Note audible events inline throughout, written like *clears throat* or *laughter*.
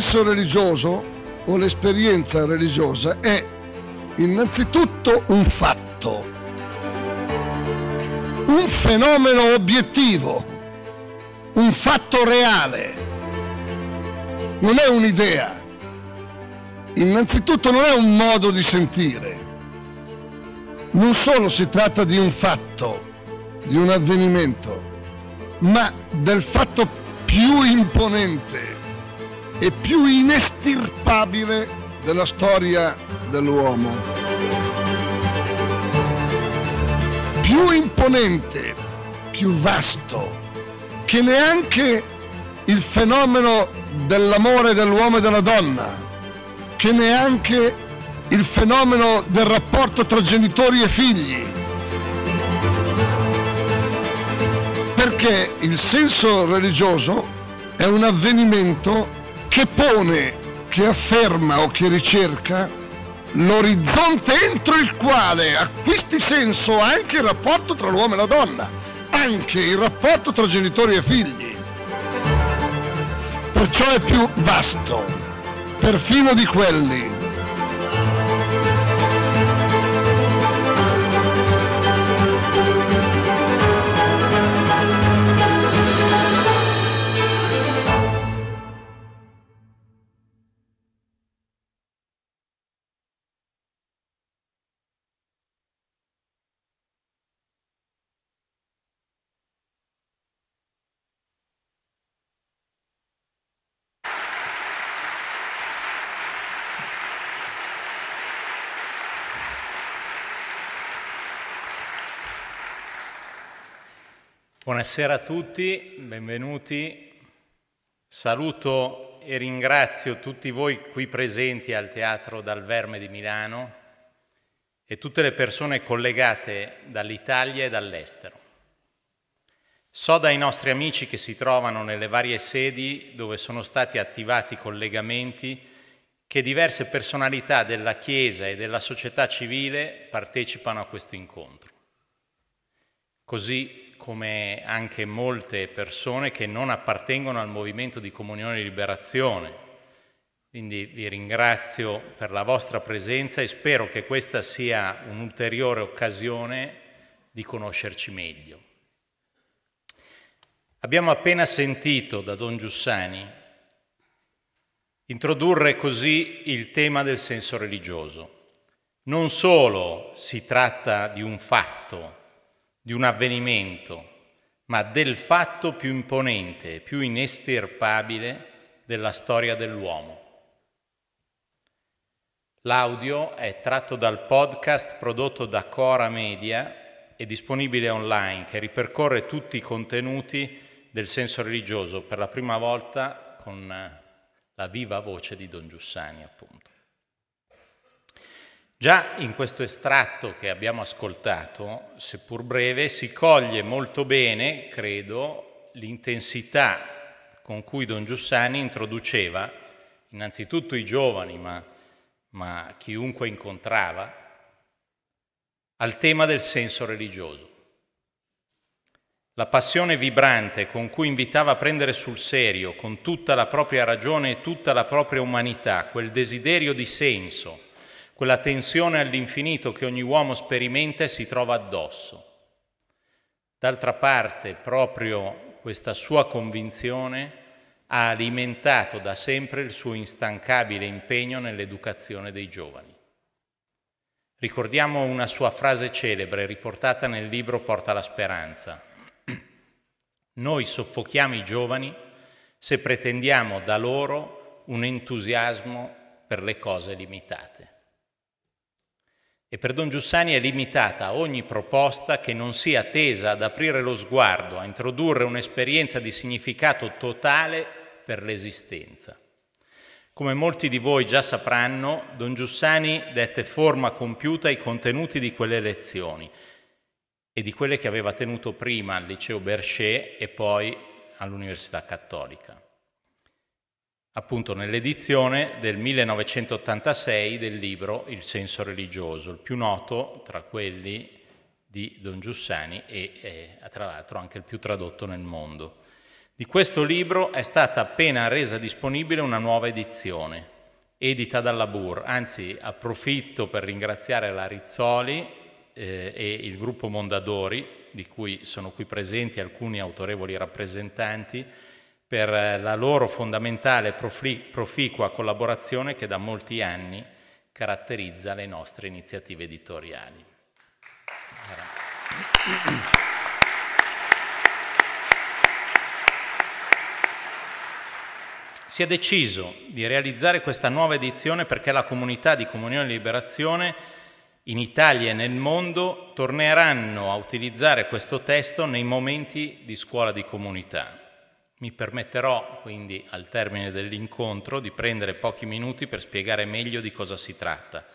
senso religioso o l'esperienza religiosa è innanzitutto un fatto, un fenomeno obiettivo, un fatto reale, non è un'idea. Innanzitutto non è un modo di sentire. Non solo si tratta di un fatto, di un avvenimento, ma del fatto più imponente e più inestirpabile della storia dell'uomo. Più imponente, più vasto, che neanche il fenomeno dell'amore dell'uomo e della donna, che neanche il fenomeno del rapporto tra genitori e figli. Perché il senso religioso è un avvenimento che pone, che afferma o che ricerca l'orizzonte entro il quale acquisti senso anche il rapporto tra l'uomo e la donna, anche il rapporto tra genitori e figli. Perciò è più vasto, perfino di quelli Buonasera a tutti, benvenuti. Saluto e ringrazio tutti voi qui presenti al Teatro Dal Verme di Milano e tutte le persone collegate dall'Italia e dall'estero. So dai nostri amici che si trovano nelle varie sedi dove sono stati attivati i collegamenti che diverse personalità della Chiesa e della società civile partecipano a questo incontro. Così come anche molte persone che non appartengono al movimento di comunione e liberazione. Quindi vi ringrazio per la vostra presenza e spero che questa sia un'ulteriore occasione di conoscerci meglio. Abbiamo appena sentito da Don Giussani introdurre così il tema del senso religioso. Non solo si tratta di un fatto di un avvenimento, ma del fatto più imponente, e più inestirpabile della storia dell'uomo. L'audio è tratto dal podcast prodotto da Cora Media e disponibile online che ripercorre tutti i contenuti del senso religioso per la prima volta con la viva voce di Don Giussani, appunto. Già in questo estratto che abbiamo ascoltato, seppur breve, si coglie molto bene, credo, l'intensità con cui Don Giussani introduceva innanzitutto i giovani, ma, ma chiunque incontrava, al tema del senso religioso. La passione vibrante con cui invitava a prendere sul serio, con tutta la propria ragione e tutta la propria umanità, quel desiderio di senso quella tensione all'infinito che ogni uomo sperimenta e si trova addosso. D'altra parte, proprio questa sua convinzione ha alimentato da sempre il suo instancabile impegno nell'educazione dei giovani. Ricordiamo una sua frase celebre riportata nel libro Porta la speranza. *clears throat* Noi soffochiamo i giovani se pretendiamo da loro un entusiasmo per le cose limitate. E per Don Giussani è limitata ogni proposta che non sia tesa ad aprire lo sguardo, a introdurre un'esperienza di significato totale per l'esistenza. Come molti di voi già sapranno, Don Giussani dette forma compiuta ai contenuti di quelle lezioni e di quelle che aveva tenuto prima al liceo Berchet e poi all'Università Cattolica appunto nell'edizione del 1986 del libro Il senso religioso, il più noto tra quelli di Don Giussani e eh, tra l'altro anche il più tradotto nel mondo. Di questo libro è stata appena resa disponibile una nuova edizione, edita dalla Bur, anzi approfitto per ringraziare la Rizzoli eh, e il gruppo Mondadori, di cui sono qui presenti alcuni autorevoli rappresentanti, per eh, la loro fondamentale proficua collaborazione che da molti anni caratterizza le nostre iniziative editoriali. Grazie. Si è deciso di realizzare questa nuova edizione perché la comunità di Comunione e Liberazione in Italia e nel mondo torneranno a utilizzare questo testo nei momenti di scuola di comunità. Mi permetterò quindi al termine dell'incontro di prendere pochi minuti per spiegare meglio di cosa si tratta,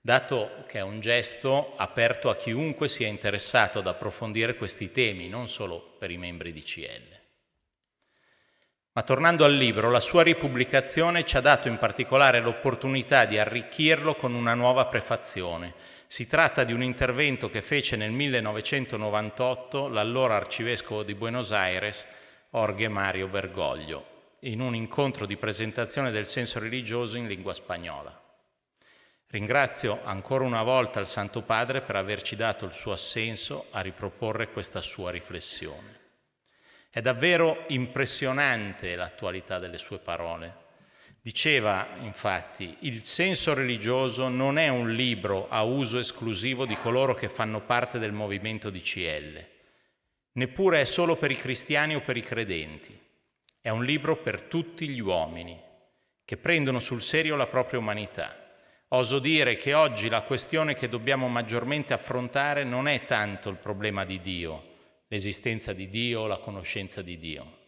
dato che è un gesto aperto a chiunque sia interessato ad approfondire questi temi, non solo per i membri di CL. Ma tornando al libro, la sua ripubblicazione ci ha dato in particolare l'opportunità di arricchirlo con una nuova prefazione. Si tratta di un intervento che fece nel 1998 l'allora arcivescovo di Buenos Aires, Orge Mario Bergoglio in un incontro di presentazione del senso religioso in lingua spagnola. Ringrazio ancora una volta il Santo Padre per averci dato il suo assenso a riproporre questa sua riflessione. È davvero impressionante l'attualità delle sue parole. Diceva infatti, il senso religioso non è un libro a uso esclusivo di coloro che fanno parte del movimento di CL neppure è solo per i cristiani o per i credenti. È un libro per tutti gli uomini che prendono sul serio la propria umanità. Oso dire che oggi la questione che dobbiamo maggiormente affrontare non è tanto il problema di Dio, l'esistenza di Dio, la conoscenza di Dio,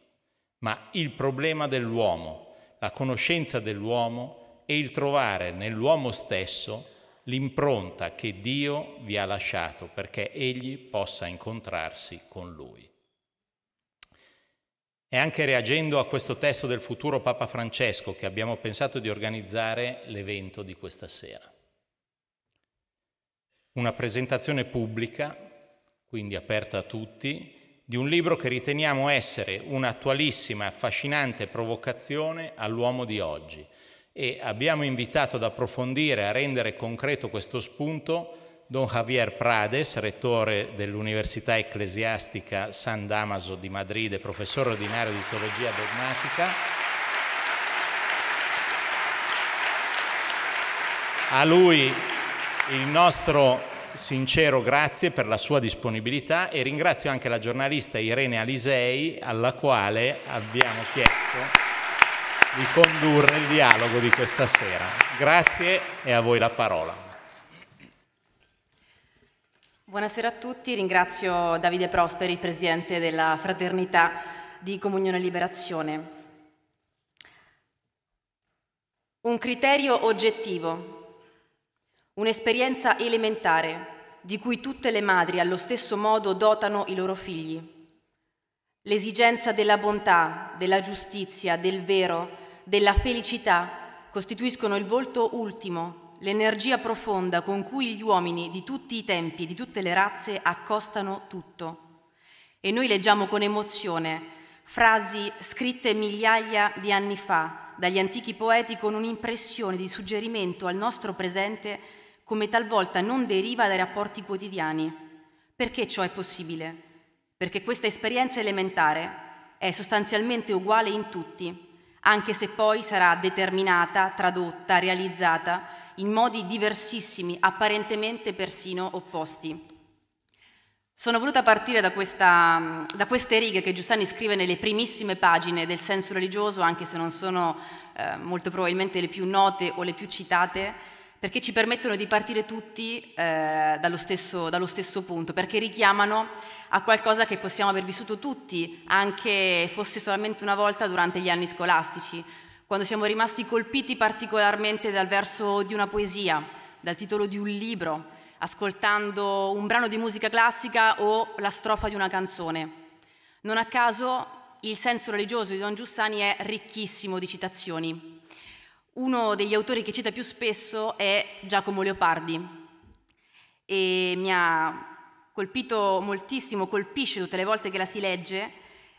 ma il problema dell'uomo, la conoscenza dell'uomo e il trovare nell'uomo stesso l'impronta che Dio vi ha lasciato perché egli possa incontrarsi con lui. È anche reagendo a questo testo del futuro Papa Francesco che abbiamo pensato di organizzare l'evento di questa sera. Una presentazione pubblica, quindi aperta a tutti, di un libro che riteniamo essere un'attualissima, affascinante provocazione all'uomo di oggi, e abbiamo invitato ad approfondire, a rendere concreto questo spunto Don Javier Prades, rettore dell'Università Ecclesiastica San Damaso di Madrid, professore ordinario di teologia dogmatica. A lui il nostro sincero grazie per la sua disponibilità e ringrazio anche la giornalista Irene Alisei alla quale abbiamo chiesto di condurre il dialogo di questa sera. Grazie e a voi la parola. Buonasera a tutti, ringrazio Davide Prosperi, presidente della Fraternità di Comunione e Liberazione. Un criterio oggettivo, un'esperienza elementare di cui tutte le madri allo stesso modo dotano i loro figli. L'esigenza della bontà, della giustizia, del vero, della felicità costituiscono il volto ultimo, l'energia profonda con cui gli uomini di tutti i tempi, di tutte le razze, accostano tutto. E noi leggiamo con emozione frasi scritte migliaia di anni fa dagli antichi poeti con un'impressione di suggerimento al nostro presente come talvolta non deriva dai rapporti quotidiani. Perché ciò è possibile? Perché questa esperienza elementare è sostanzialmente uguale in tutti anche se poi sarà determinata, tradotta, realizzata in modi diversissimi, apparentemente persino opposti. Sono voluta partire da, questa, da, queste righe che Giussani scrive nelle primissime pagine del senso religioso, anche se non sono eh, molto probabilmente le più note o le più citate, perché ci permettono di partire tutti eh, dallo, stesso, dallo stesso punto, perché richiamano a qualcosa che possiamo aver vissuto tutti, anche fosse solamente una volta durante gli anni scolastici, quando siamo rimasti colpiti particolarmente dal verso di una poesia, dal titolo di un libro, ascoltando un brano di musica classica o la strofa di una canzone. Non a caso il senso religioso di Don Giussani è ricchissimo di citazioni. Uno degli autori che cita più spesso è Giacomo Leopardi e mi ha colpito moltissimo, colpisce tutte le volte che la si legge,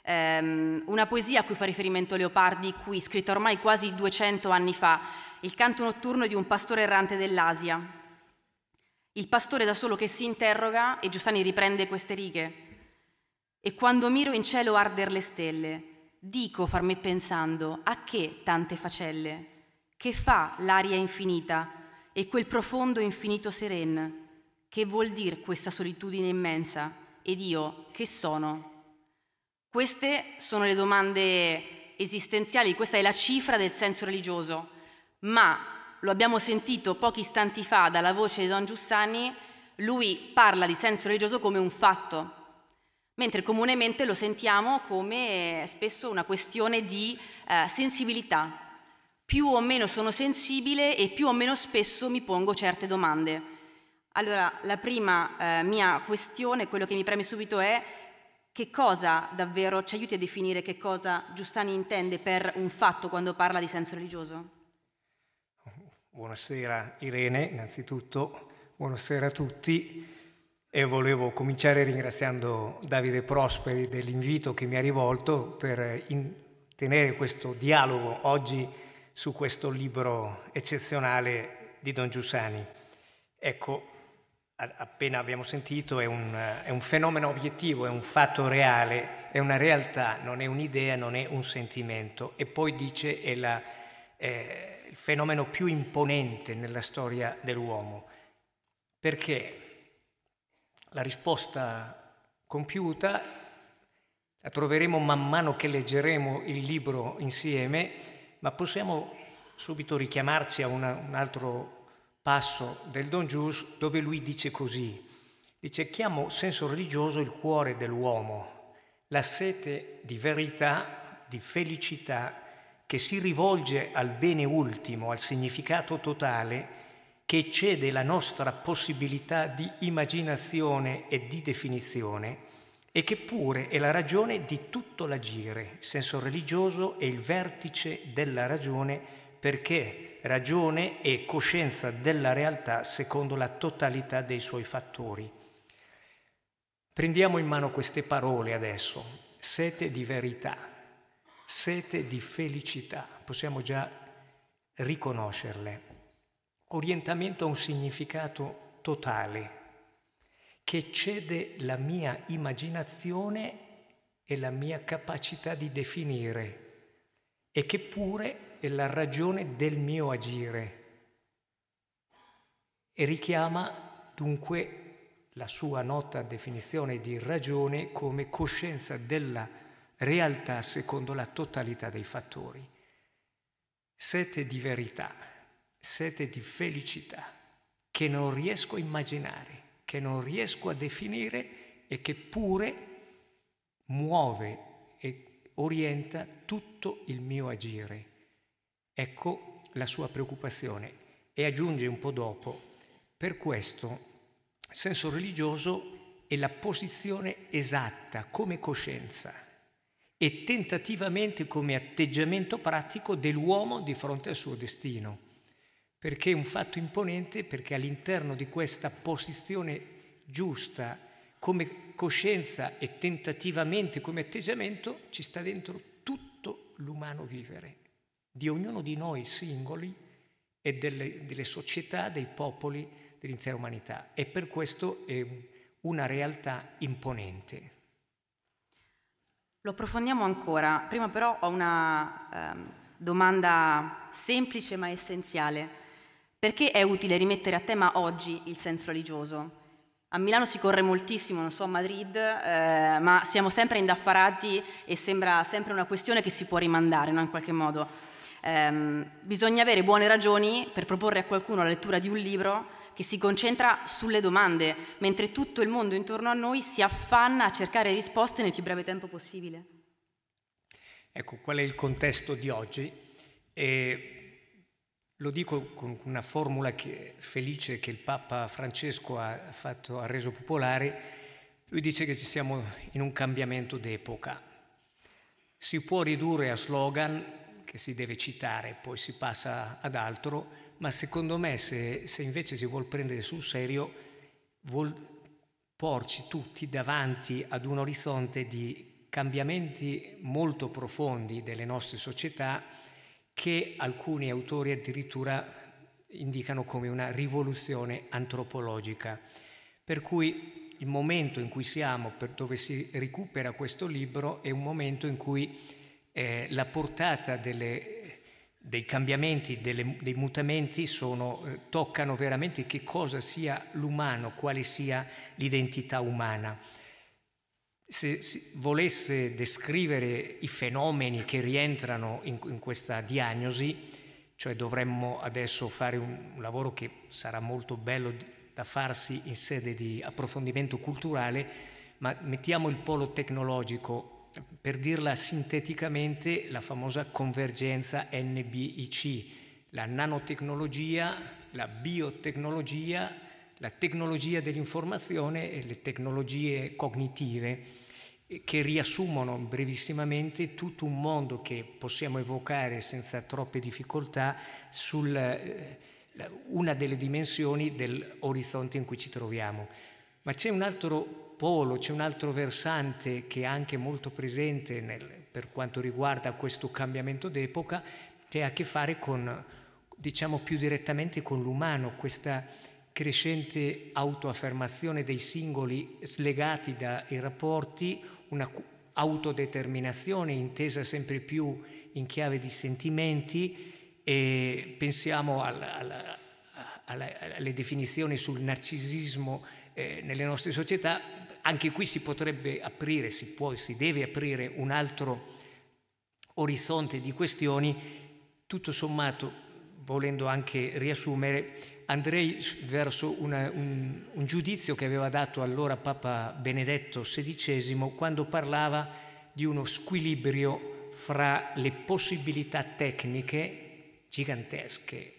ehm, una poesia a cui fa riferimento Leopardi qui, scritta ormai quasi 200 anni fa, il canto notturno di un pastore errante dell'Asia. Il pastore da solo che si interroga e Giussani riprende queste righe. E quando miro in cielo arder le stelle, dico farmi pensando a che tante facelle, che fa l'aria infinita e quel profondo infinito seren che vuol dire questa solitudine immensa? Ed io che sono? Queste sono le domande esistenziali, questa è la cifra del senso religioso, ma lo abbiamo sentito pochi istanti fa dalla voce di Don Giussani, lui parla di senso religioso come un fatto, mentre comunemente lo sentiamo come eh, spesso una questione di eh, sensibilità. Più o meno sono sensibile e più o meno spesso mi pongo certe domande. Allora, la prima eh, mia questione, quello che mi preme subito è che cosa davvero ci aiuti a definire che cosa Giussani intende per un fatto quando parla di senso religioso? Buonasera Irene, innanzitutto, buonasera a tutti e volevo cominciare ringraziando Davide Prosperi dell'invito che mi ha rivolto per eh, in- tenere questo dialogo oggi su questo libro eccezionale di Don Giussani. Ecco, appena abbiamo sentito, è un, è un, fenomeno obiettivo, è un fatto reale, è una realtà, non è un'idea, non è un sentimento. E poi dice è la, eh, il fenomeno più imponente nella storia dell'uomo. Perché la risposta compiuta la troveremo man mano che leggeremo il libro insieme, ma possiamo subito richiamarci a una, un altro passo del Don Gius dove lui dice così, dice chiamo senso religioso il cuore dell'uomo, la sete di verità, di felicità che si rivolge al bene ultimo, al significato totale, che eccede la nostra possibilità di immaginazione e di definizione e che pure è la ragione di tutto l'agire. Il senso religioso è il vertice della ragione perché ragione e coscienza della realtà secondo la totalità dei suoi fattori. Prendiamo in mano queste parole adesso, sete di verità, sete di felicità, possiamo già riconoscerle. Orientamento a un significato totale che cede la mia immaginazione e la mia capacità di definire e che pure è la ragione del mio agire e richiama dunque la sua nota definizione di ragione come coscienza della realtà secondo la totalità dei fattori. Sete di verità, sete di felicità che non riesco a immaginare, che non riesco a definire e che pure muove e orienta tutto il mio agire. Ecco la sua preoccupazione e aggiunge un po' dopo, per questo il senso religioso è la posizione esatta come coscienza e tentativamente come atteggiamento pratico dell'uomo di fronte al suo destino. Perché è un fatto imponente? Perché all'interno di questa posizione giusta come coscienza e tentativamente come atteggiamento ci sta dentro tutto l'umano vivere di ognuno di noi singoli e delle, delle società, dei popoli, dell'intera umanità. E per questo è una realtà imponente. Lo approfondiamo ancora. Prima però ho una ehm, domanda semplice ma essenziale. Perché è utile rimettere a tema oggi il senso religioso? A Milano si corre moltissimo, non so a Madrid, eh, ma siamo sempre indaffarati e sembra sempre una questione che si può rimandare no? in qualche modo ehm, bisogna avere buone ragioni per proporre a qualcuno la lettura di un libro che si concentra sulle domande, mentre tutto il mondo intorno a noi si affanna a cercare risposte nel più breve tempo possibile. Ecco, qual è il contesto di oggi? E lo dico con una formula che, felice che il Papa Francesco ha, fatto, ha reso popolare. Lui dice che ci siamo in un cambiamento d'epoca. Si può ridurre a slogan che si deve citare, e poi si passa ad altro, ma secondo me se, se invece si vuol prendere sul serio, vuol porci tutti davanti ad un orizzonte di cambiamenti molto profondi delle nostre società che alcuni autori addirittura indicano come una rivoluzione antropologica. Per cui il momento in cui siamo, dove si recupera questo libro, è un momento in cui eh, la portata delle, dei cambiamenti, delle, dei mutamenti sono, eh, toccano veramente che cosa sia l'umano, quale sia l'identità umana. Se, se volesse descrivere i fenomeni che rientrano in, in questa diagnosi, cioè dovremmo adesso fare un, un lavoro che sarà molto bello da farsi in sede di approfondimento culturale, ma mettiamo il polo tecnologico per dirla sinteticamente, la famosa convergenza NBIC, la nanotecnologia, la biotecnologia, la tecnologia dell'informazione e le tecnologie cognitive eh, che riassumono brevissimamente tutto un mondo che possiamo evocare senza troppe difficoltà su eh, una delle dimensioni dell'orizzonte in cui ci troviamo. Ma c'è un altro polo, c'è un altro versante che è anche molto presente nel, per quanto riguarda questo cambiamento d'epoca, che ha a che fare con, diciamo più direttamente con l'umano, questa crescente autoaffermazione dei singoli slegati dai rapporti, una autodeterminazione intesa sempre più in chiave di sentimenti e pensiamo alla, alla, alla, alle definizioni sul narcisismo eh, nelle nostre società, anche qui si potrebbe aprire, si può, si deve aprire un altro orizzonte di questioni. Tutto sommato, volendo anche riassumere, andrei verso una, un, un, giudizio che aveva dato allora Papa Benedetto XVI quando parlava di uno squilibrio fra le possibilità tecniche gigantesche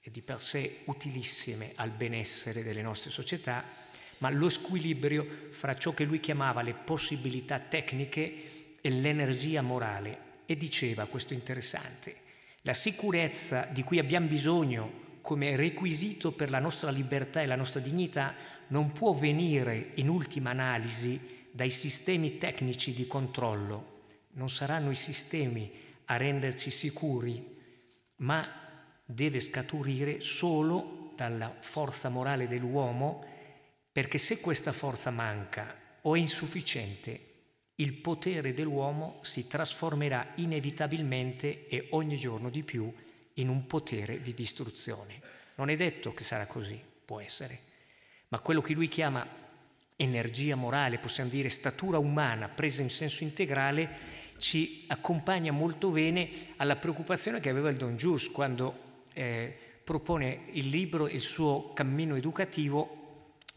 e di per sé utilissime al benessere delle nostre società ma lo squilibrio fra ciò che lui chiamava le possibilità tecniche e l'energia morale. E diceva, questo interessante, la sicurezza di cui abbiamo bisogno come requisito per la nostra libertà e la nostra dignità non può venire in ultima analisi dai sistemi tecnici di controllo. Non saranno i sistemi a renderci sicuri, ma deve scaturire solo dalla forza morale dell'uomo perché se questa forza manca o è insufficiente, il potere dell'uomo si trasformerà inevitabilmente e ogni giorno di più in un potere di distruzione. Non è detto che sarà così, può essere, ma quello che lui chiama energia morale, possiamo dire statura umana presa in senso integrale, ci accompagna molto bene alla preoccupazione che aveva il Don Gius quando eh, propone il libro e il suo cammino educativo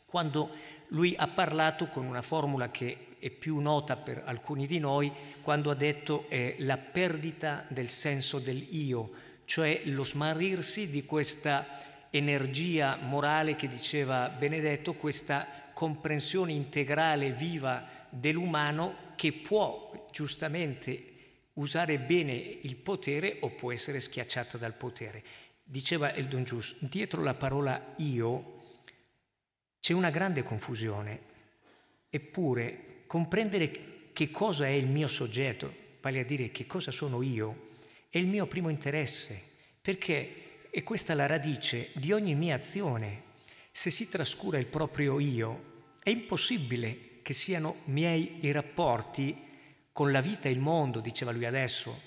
quando lui ha parlato con una formula che è più nota per alcuni di noi, quando ha detto eh, la perdita del senso del io, cioè lo smarrirsi di questa energia morale che diceva Benedetto, questa comprensione integrale viva dell'umano che può giustamente usare bene il potere o può essere schiacciata dal potere. Diceva il Don Gius, dietro la parola io c'è una grande confusione, eppure comprendere che cosa è il mio soggetto, vale a dire che cosa sono io, è il mio primo interesse, perché è questa la radice di ogni mia azione. Se si trascura il proprio io, è impossibile che siano miei i rapporti con la vita e il mondo, diceva lui adesso.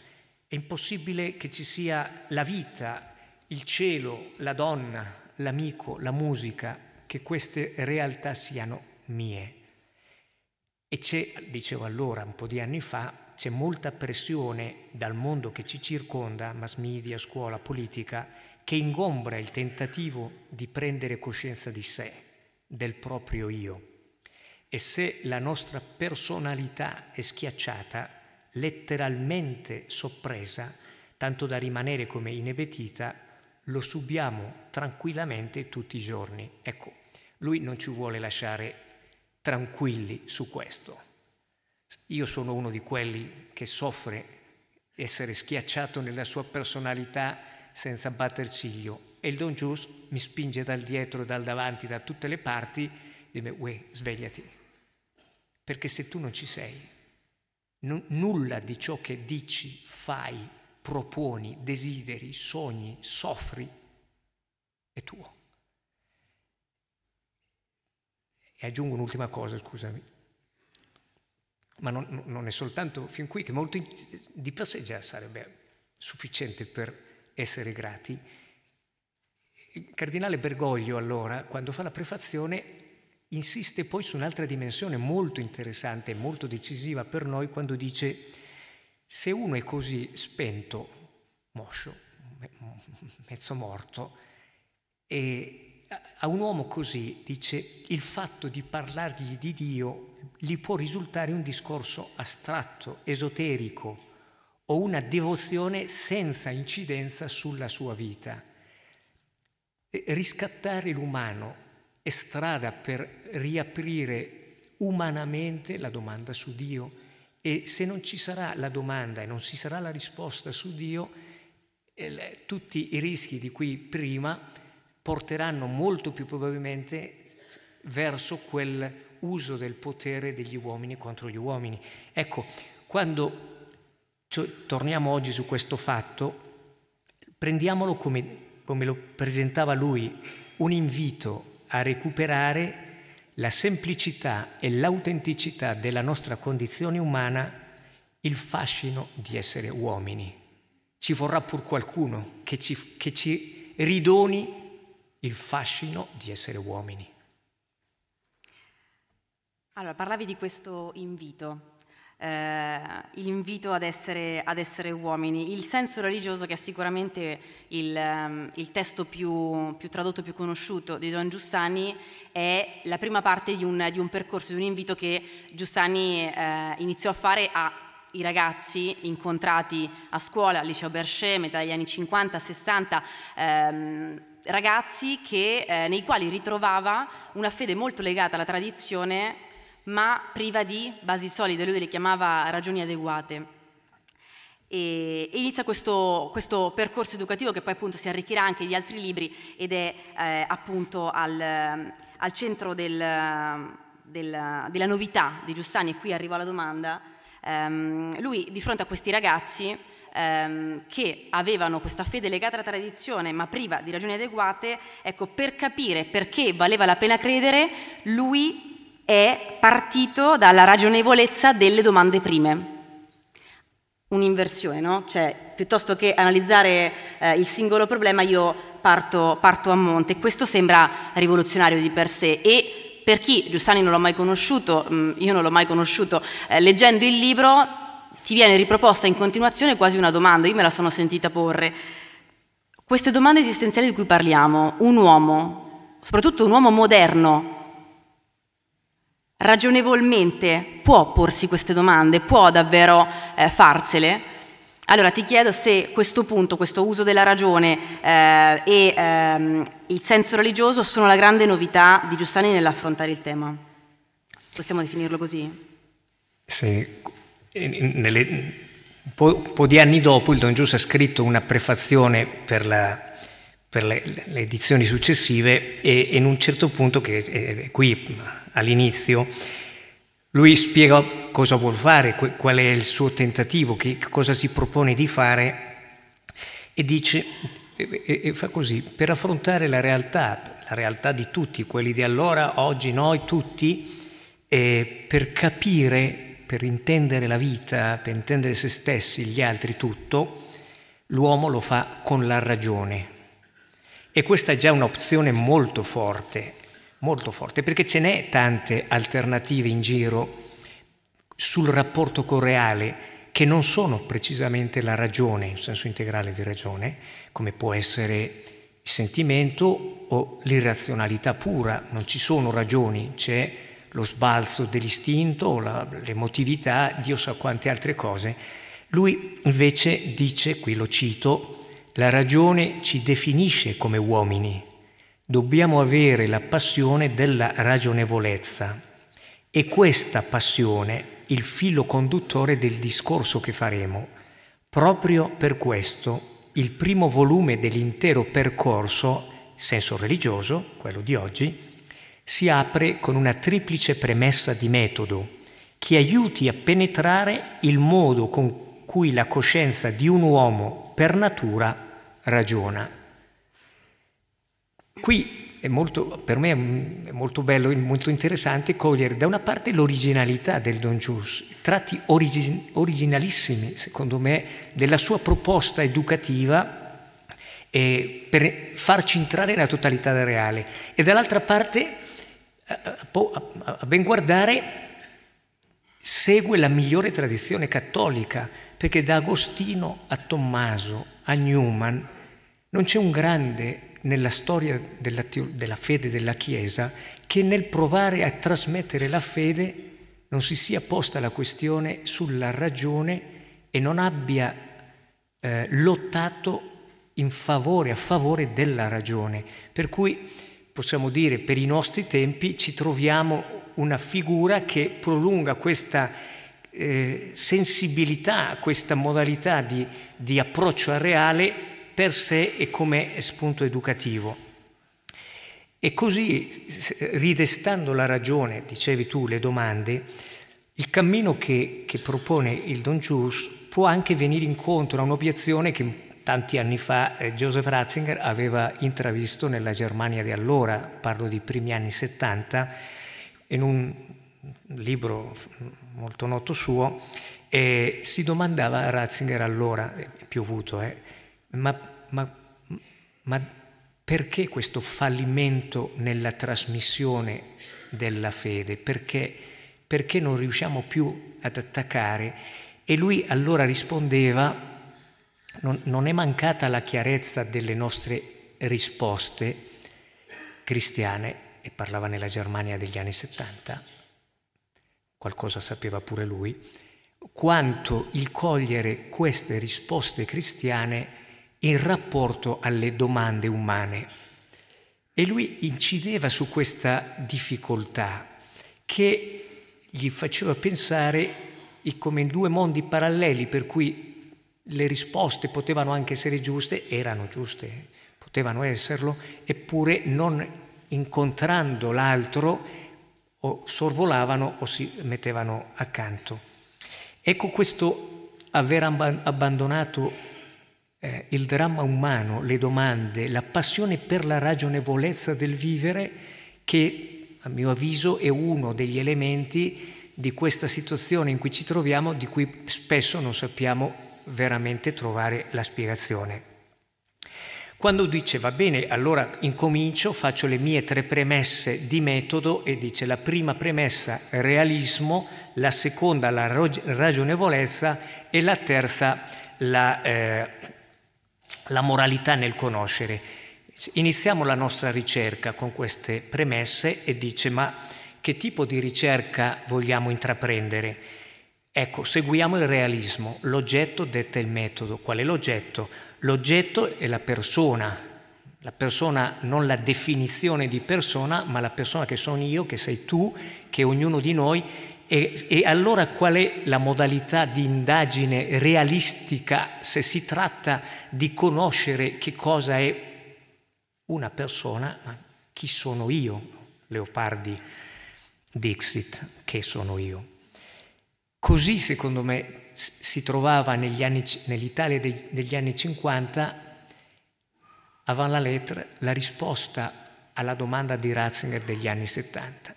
È impossibile che ci sia la vita, il cielo, la donna, l'amico, la musica, che queste realtà siano mie. E c'è, dicevo allora, un po' di anni fa, c'è molta pressione dal mondo che ci circonda, mass media, scuola, politica, che ingombra il tentativo di prendere coscienza di sé, del proprio io. E se la nostra personalità è schiacciata, letteralmente soppresa, tanto da rimanere come inebetita, lo subiamo tranquillamente tutti i giorni. Ecco, lui non ci vuole lasciare tranquilli su questo. Io sono uno di quelli che soffre essere schiacciato nella sua personalità senza batter ciglio e il Don Gius mi spinge dal dietro, dal davanti, da tutte le parti, e dice, uè, svegliati, perché se tu non ci sei, n- nulla di ciò che dici, fai, proponi, desideri, sogni, soffri è tuo. E aggiungo un'ultima cosa, scusami, ma non, non, è soltanto fin qui, che molto di per sé già sarebbe sufficiente per essere grati. Il cardinale Bergoglio allora, quando fa la prefazione, insiste poi su un'altra dimensione molto interessante e molto decisiva per noi quando dice se uno è così spento, moscio, mezzo morto, e a un uomo così, dice, il fatto di parlargli di Dio gli può risultare un discorso astratto, esoterico o una devozione senza incidenza sulla sua vita. Riscattare l'umano è strada per riaprire umanamente la domanda su Dio e se non ci sarà la domanda e non ci sarà la risposta su Dio, eh, tutti i rischi di cui prima porteranno molto più probabilmente verso quel uso del potere degli uomini contro gli uomini. Ecco, quando torniamo oggi su questo fatto, prendiamolo come, come lo presentava lui, un invito a recuperare la semplicità e l'autenticità della nostra condizione umana, il fascino di essere uomini. Ci vorrà pur qualcuno che ci, che ci ridoni il fascino di essere uomini. Allora, parlavi di questo invito, eh, l'invito ad essere, ad essere, uomini, il senso religioso che è sicuramente il, ehm, il testo più, più, tradotto, più conosciuto di Don Giussani, è la prima parte di un, di un percorso, di un invito che Giussani eh, iniziò a fare a i ragazzi incontrati a scuola, al liceo Berchet, metà degli anni 50-60, ehm, ragazzi che, eh, nei quali ritrovava una fede molto legata alla tradizione ma priva di basi solide, lui le chiamava ragioni adeguate. E, inizia questo, questo, percorso educativo che poi appunto si arricchirà anche di altri libri ed è eh, appunto al, al centro del, del, della novità di Giussani, e qui arriva la domanda, ehm, lui di fronte a questi ragazzi ehm, che avevano questa fede legata alla tradizione ma priva di ragioni adeguate, ecco, per capire perché valeva la pena credere, lui è partito dalla ragionevolezza delle domande prime un'inversione, no? Cioè, piuttosto che analizzare eh, il singolo problema, io parto, parto, a monte. Questo sembra rivoluzionario di per sé e per chi Giussani non l'ho mai conosciuto, mh, mm, io non l'ho mai conosciuto, eh, leggendo il libro ti viene riproposta in continuazione quasi una domanda, io me la sono sentita porre. Queste domande esistenziali di cui parliamo, un uomo, soprattutto un uomo moderno, ragionevolmente può porsi queste domande, può davvero eh, farsele? Allora ti chiedo se questo punto, questo uso della ragione eh, e ehm, il senso religioso sono la grande novità di Giussani nell'affrontare il tema. Possiamo definirlo così? Sì, nelle, un, po', un, po', di anni dopo il Don Giuseppe ha scritto una prefazione per, la, per le, le, edizioni successive e, e in un certo punto, che è qui all'inizio, lui spiega cosa vuole fare, qual è il suo tentativo, che cosa si propone di fare e dice, e, e fa così, per affrontare la realtà, la realtà di tutti, quelli di allora, oggi, noi tutti, eh, per capire per intendere la vita, per intendere se stessi, gli altri, tutto, l'uomo lo fa con la ragione. E questa è già un'opzione molto forte, molto forte, perché ce n'è tante alternative in giro sul rapporto correale che non sono precisamente la ragione, in senso integrale di ragione, come può essere il sentimento o l'irrazionalità pura, non ci sono ragioni, c'è lo sbalzo dell'istinto, la, l'emotività, Dio sa quante altre cose. Lui invece dice, qui lo cito, la ragione ci definisce come uomini, dobbiamo avere la passione della ragionevolezza e questa passione il filo conduttore del discorso che faremo. Proprio per questo il primo volume dell'intero percorso, senso religioso, quello di oggi, si apre con una triplice premessa di metodo che aiuti a penetrare il modo con cui la coscienza di un uomo per natura ragiona. Qui molto, per me è molto bello e molto interessante cogliere da una parte l'originalità del Don Gius, tratti origin, originalissimi secondo me della sua proposta educativa eh, per farci entrare nella totalità del reale e dall'altra parte a ben guardare, segue la migliore tradizione cattolica, perché da Agostino a Tommaso, a Newman, non c'è un grande nella storia della, della fede della Chiesa che nel provare a trasmettere la fede non si sia posta la questione sulla ragione e non abbia eh, lottato in favore, a favore della ragione. Per cui possiamo dire per i nostri tempi, ci troviamo una figura che prolunga questa eh, sensibilità, questa modalità di, di, approccio al reale per sé e come spunto educativo. E così, ridestando la ragione, dicevi tu, le domande, il cammino che, che propone il Don Gius può anche venire incontro a un'obiezione che Tanti anni fa eh, Joseph Ratzinger aveva intravisto nella Germania di allora, parlo dei primi anni 70, in un libro molto noto suo, eh, si domandava a Ratzinger allora, è piovuto, eh, ma, ma, ma perché questo fallimento nella trasmissione della fede? Perché, perché non riusciamo più ad attaccare? E lui allora rispondeva non, non è mancata la chiarezza delle nostre risposte cristiane, e parlava nella Germania degli anni 70, qualcosa sapeva pure lui, quanto il cogliere queste risposte cristiane in rapporto alle domande umane. E lui incideva su questa difficoltà che gli faceva pensare come in due mondi paralleli per cui le risposte potevano anche essere giuste, erano giuste, potevano esserlo, eppure non incontrando l'altro o sorvolavano o si mettevano accanto. Ecco questo aver abbandonato eh, il dramma umano, le domande, la passione per la ragionevolezza del vivere che a mio avviso è uno degli elementi di questa situazione in cui ci troviamo, di cui spesso non sappiamo veramente trovare la spiegazione. Quando dice va bene, allora incomincio, faccio le mie tre premesse di metodo e dice la prima premessa realismo, la seconda la ragionevolezza e la terza la, eh, la moralità nel conoscere. Iniziamo la nostra ricerca con queste premesse e dice ma che tipo di ricerca vogliamo intraprendere? Ecco, seguiamo il realismo, l'oggetto detta il metodo. Qual è l'oggetto? L'oggetto è la persona, la persona, non la definizione di persona, ma la persona che sono io, che sei tu, che ognuno di noi. E, e allora qual è la modalità di indagine realistica se si tratta di conoscere che cosa è una persona, ma chi sono io? Leopardi Dixit, che sono io? Così, secondo me, si trovava nell'Italia degli, degli anni 50, avant la lettre, la risposta alla domanda di Ratzinger degli anni 70.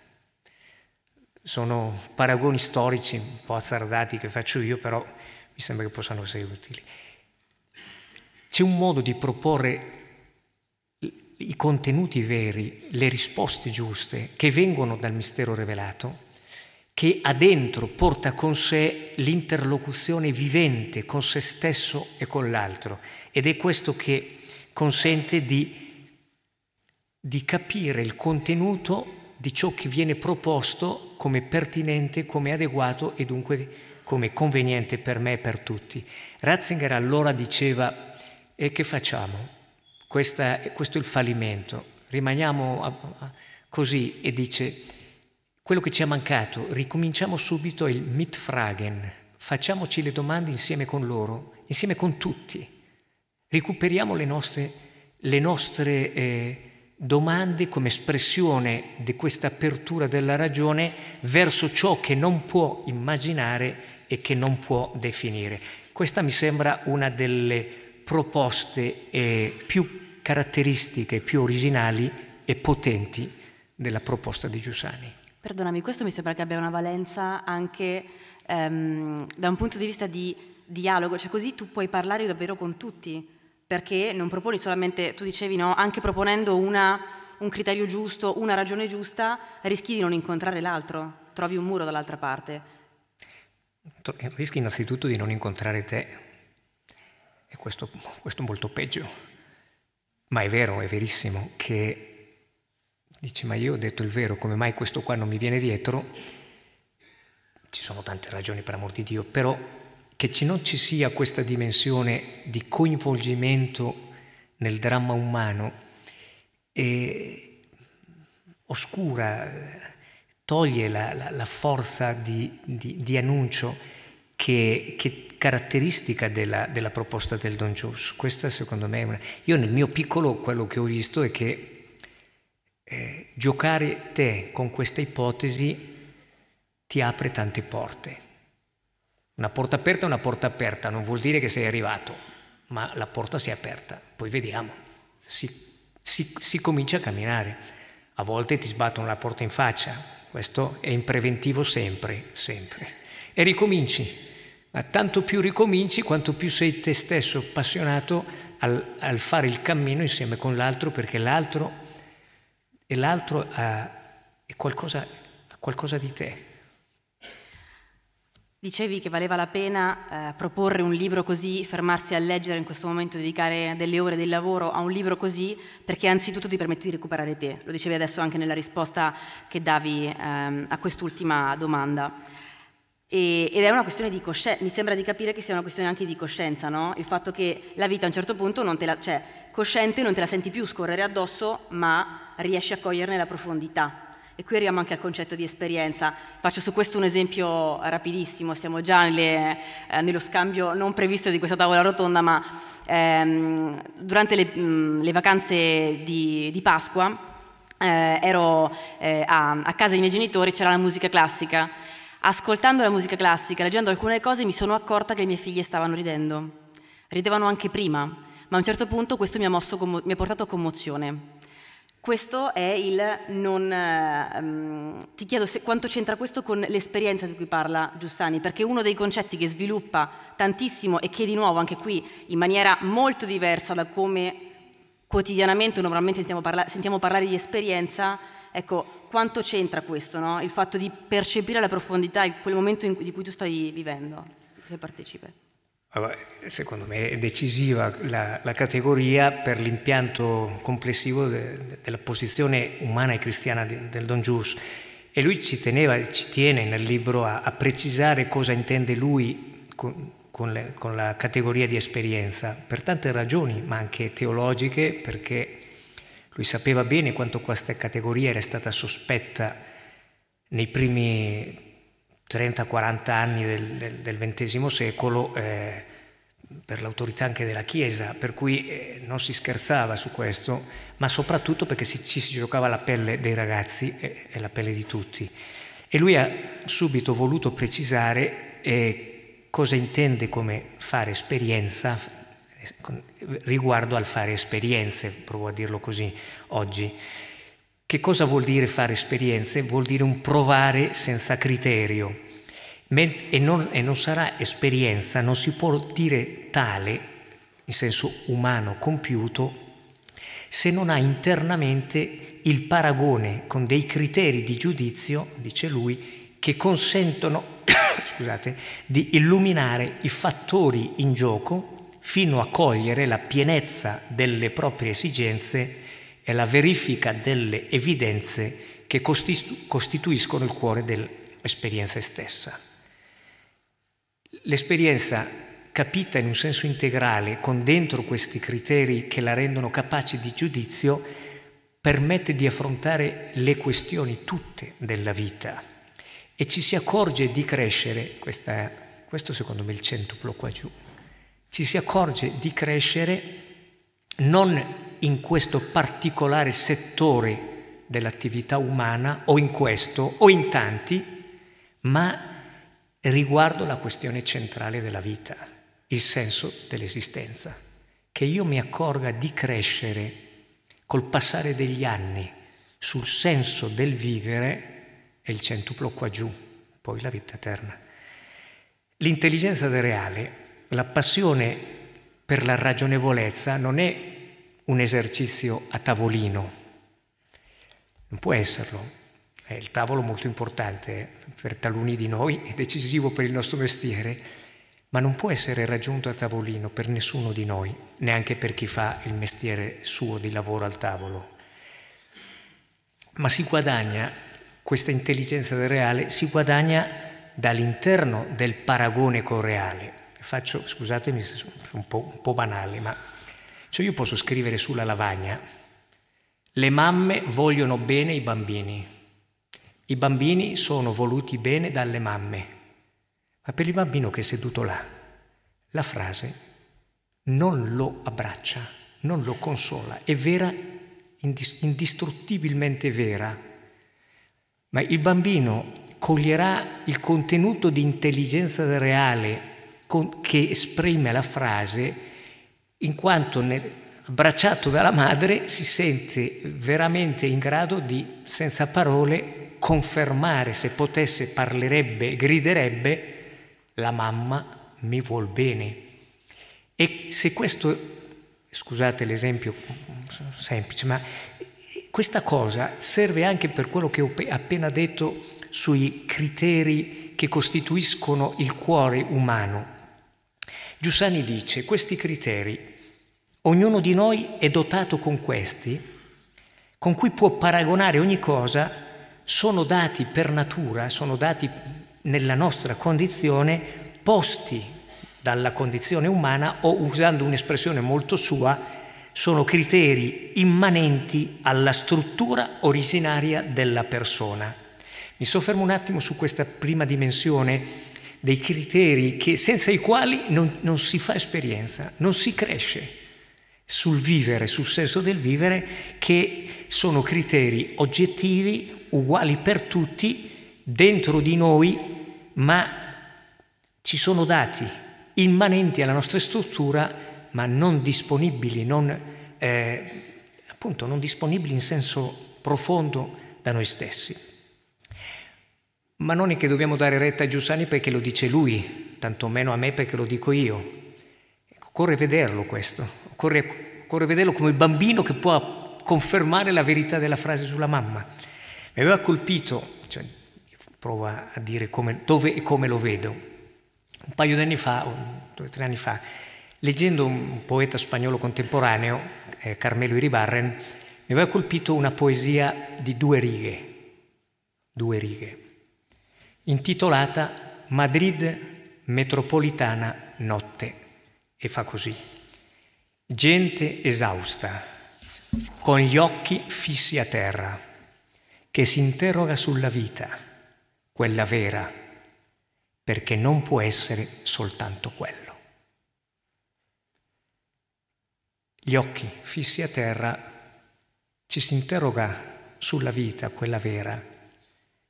Sono paragoni storici un po' azzardati che faccio io, però mi sembra che possano essere utili. C'è un modo di proporre i contenuti veri, le risposte giuste che vengono dal mistero rivelato che ha dentro, porta con sé l'interlocuzione vivente con se stesso e con l'altro. Ed è questo che consente di, di capire il contenuto di ciò che viene proposto come pertinente, come adeguato e dunque come conveniente per me e per tutti. Ratzinger allora diceva, e che facciamo? Questa, questo è il fallimento, rimaniamo così e dice quello che ci è mancato, ricominciamo subito il mitfragen, facciamoci le domande insieme con loro, insieme con tutti, recuperiamo le nostre, le nostre eh, domande come espressione di questa apertura della ragione verso ciò che non può immaginare e che non può definire. Questa mi sembra una delle proposte eh, più caratteristiche, più originali e potenti della proposta di Giussani. Perdonami, questo mi sembra che abbia una valenza anche ehm, da un punto di vista di dialogo, cioè così tu puoi parlare davvero con tutti, perché non proponi solamente, tu dicevi no, anche proponendo una, un criterio giusto, una ragione giusta, rischi di non incontrare l'altro, trovi un muro dall'altra parte. Eh, rischi innanzitutto di non incontrare te, e questo, questo è molto peggio, ma è vero, è verissimo, che Dici, ma io ho detto il vero, come mai questo qua non mi viene dietro? Ci sono tante ragioni, per amor di Dio, però che ci non ci sia questa dimensione di coinvolgimento nel dramma umano eh, oscura, toglie la, la, la forza di, di, di, annuncio che, che caratteristica della, della proposta del Don Gius. Questa secondo me è una... Io nel mio piccolo quello che ho visto è che eh, giocare te con questa ipotesi ti apre tante porte. Una porta aperta è una porta aperta, non vuol dire che sei arrivato, ma la porta si è aperta, poi vediamo, si, si, si comincia a camminare. A volte ti sbattono la porta in faccia, questo è in preventivo sempre, sempre. E ricominci, ma tanto più ricominci quanto più sei te stesso appassionato al, al fare il cammino insieme con l'altro perché l'altro e l'altro ha, eh, qualcosa, ha qualcosa di te. Dicevi che valeva la pena eh, proporre un libro così, fermarsi a leggere in questo momento, dedicare delle ore del lavoro a un libro così, perché anzitutto ti permette di recuperare te. Lo dicevi adesso anche nella risposta che davi ehm, a quest'ultima domanda. E, ed è una questione di coscienza, mi sembra di capire che sia una questione anche di coscienza, no? Il fatto che la vita a un certo punto non te la... Cioè, cosciente non te la senti più scorrere addosso, ma riesci a coglierne la profondità. E qui arriviamo anche al concetto di esperienza. Faccio su questo un esempio rapidissimo, siamo già nelle, eh, nello scambio non previsto di questa tavola rotonda, ma ehm, durante le, mh, mm, le, vacanze di, di Pasqua eh, ero eh, a, a casa dei miei genitori, c'era la musica classica. Ascoltando la musica classica, leggendo alcune cose, mi sono accorta che le mie figlie stavano ridendo. Ridevano anche prima, ma a un certo punto questo mi ha, mi ha portato a commozione. Questo è il non... Ehm, ti chiedo se, quanto c'entra questo con l'esperienza di cui parla Giussani, perché uno dei concetti che sviluppa tantissimo e che di nuovo anche qui in maniera molto diversa da come quotidianamente normalmente sentiamo, parla sentiamo parlare di esperienza, ecco, quanto c'entra questo, no? il fatto di percepire la profondità, quel momento di cui tu stai vivendo, che partecipe secondo me è decisiva la, la categoria per l'impianto complessivo de, de, della posizione umana e cristiana de, del Don Gius. E lui ci teneva, ci tiene nel libro a, a precisare cosa intende lui con, con, le, con, la categoria di esperienza, per tante ragioni, ma anche teologiche, perché lui sapeva bene quanto questa categoria era stata sospetta nei primi 30-40 anni del, XX secolo eh, per l'autorità anche della Chiesa, per cui eh, non si scherzava su questo, ma soprattutto perché si, ci si giocava la pelle dei ragazzi e, e, la pelle di tutti. E lui ha subito voluto precisare eh, cosa intende come fare esperienza eh, riguardo al fare esperienze, provo a dirlo così oggi. Che cosa vuol dire fare esperienze? Vuol dire un provare senza criterio. E non, e non sarà esperienza, non si può dire tale, in senso umano compiuto, se non ha internamente il paragone con dei criteri di giudizio, dice lui, che consentono *coughs* scusate, di illuminare i fattori in gioco fino a cogliere la pienezza delle proprie esigenze è la verifica delle evidenze che costitu- costituiscono il cuore dell'esperienza stessa. L'esperienza capita in un senso integrale, con dentro questi criteri che la rendono capace di giudizio, permette di affrontare le questioni tutte della vita e ci si accorge di crescere, questa, questo secondo me è il centuplo qua giù, ci si accorge di crescere non in questo particolare settore dell'attività umana o in questo o in tanti, ma riguardo la questione centrale della vita, il senso dell'esistenza. Che io mi accorga di crescere col passare degli anni sul senso del vivere è il centuplo qua giù, poi la vita eterna. L'intelligenza del reale, la passione per la ragionevolezza non è un esercizio a tavolino. Non può esserlo. È il tavolo molto importante per taluni di noi, è decisivo per il nostro mestiere, ma non può essere raggiunto a tavolino per nessuno di noi, neanche per chi fa il mestiere suo di lavoro al tavolo. Ma si guadagna, questa intelligenza del reale, si guadagna dall'interno del paragone col reale. Faccio, scusatemi, un po', un po' banale, ma cioè io posso scrivere sulla lavagna, le mamme vogliono bene i bambini, i bambini sono voluti bene dalle mamme, ma per il bambino che è seduto là, la frase non lo abbraccia, non lo consola, è vera, indistruttibilmente vera, ma il bambino coglierà il contenuto di intelligenza reale che esprime la frase in quanto nel, abbracciato dalla madre si sente veramente in grado di, senza parole, confermare, se potesse parlerebbe, griderebbe, la mamma mi vuol bene. E se questo, scusate l'esempio semplice, ma questa cosa serve anche per quello che ho appena detto sui criteri che costituiscono il cuore umano Giussani dice questi criteri, ognuno di noi è dotato con questi, con cui può paragonare ogni cosa, sono dati per natura, sono dati nella nostra condizione, posti dalla condizione umana o usando un'espressione molto sua, sono criteri immanenti alla struttura originaria della persona. Mi soffermo un attimo su questa prima dimensione dei criteri che, senza i quali non, non si fa esperienza, non si cresce sul vivere, sul senso del vivere, che sono criteri oggettivi, uguali per tutti, dentro di noi, ma ci sono dati immanenti alla nostra struttura, ma non disponibili, non, eh, appunto non disponibili in senso profondo da noi stessi. Ma non è che dobbiamo dare retta a Giussani perché lo dice lui, tantomeno a me perché lo dico io. Ecco, occorre vederlo questo, occorre, occorre vederlo come il bambino che può confermare la verità della frase sulla mamma. Mi aveva colpito, cioè, provo a dire come, dove e come lo vedo. Un paio di anni fa, due o tre anni fa, leggendo un poeta spagnolo contemporaneo, eh, Carmelo Iribarren, mi aveva colpito una poesia di due righe, due righe intitolata Madrid metropolitana notte e fa così. Gente esausta, con gli occhi fissi a terra, che si interroga sulla vita, quella vera, perché non può essere soltanto quello. Gli occhi fissi a terra, ci si interroga sulla vita, quella vera,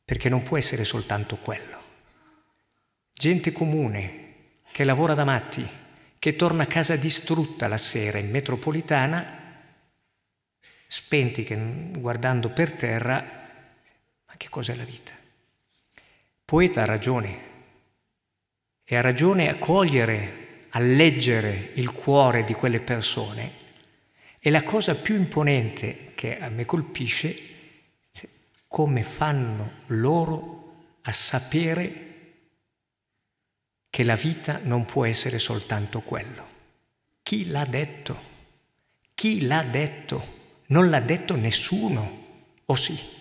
perché non può essere soltanto quello. Gente comune che lavora da matti, che torna a casa distrutta la sera in metropolitana, spenti che, guardando per terra, ma che cos'è la vita? Poeta ha ragione e ha ragione a cogliere, a leggere il cuore di quelle persone e la cosa più imponente che a me colpisce come fanno loro a sapere che la vita non può essere soltanto quello. Chi l'ha detto? Chi l'ha detto? Non l'ha detto nessuno, o sì?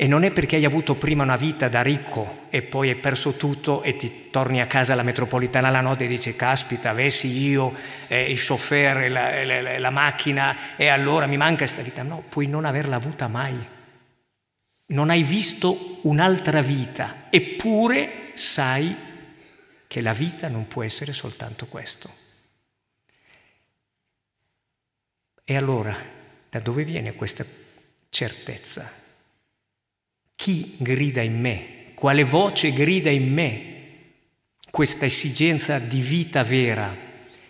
E non è perché hai avuto prima una vita da ricco e poi hai perso tutto e ti torni a casa alla metropolitana la notte e dici caspita, avessi io eh, il chauffeur, la, la, la macchina e allora mi manca questa vita. No, puoi non averla avuta mai. Non hai visto un'altra vita, eppure sai che la vita non può essere soltanto questo. E allora, da dove viene questa certezza? Chi grida in me? Quale voce grida in me questa esigenza di vita vera?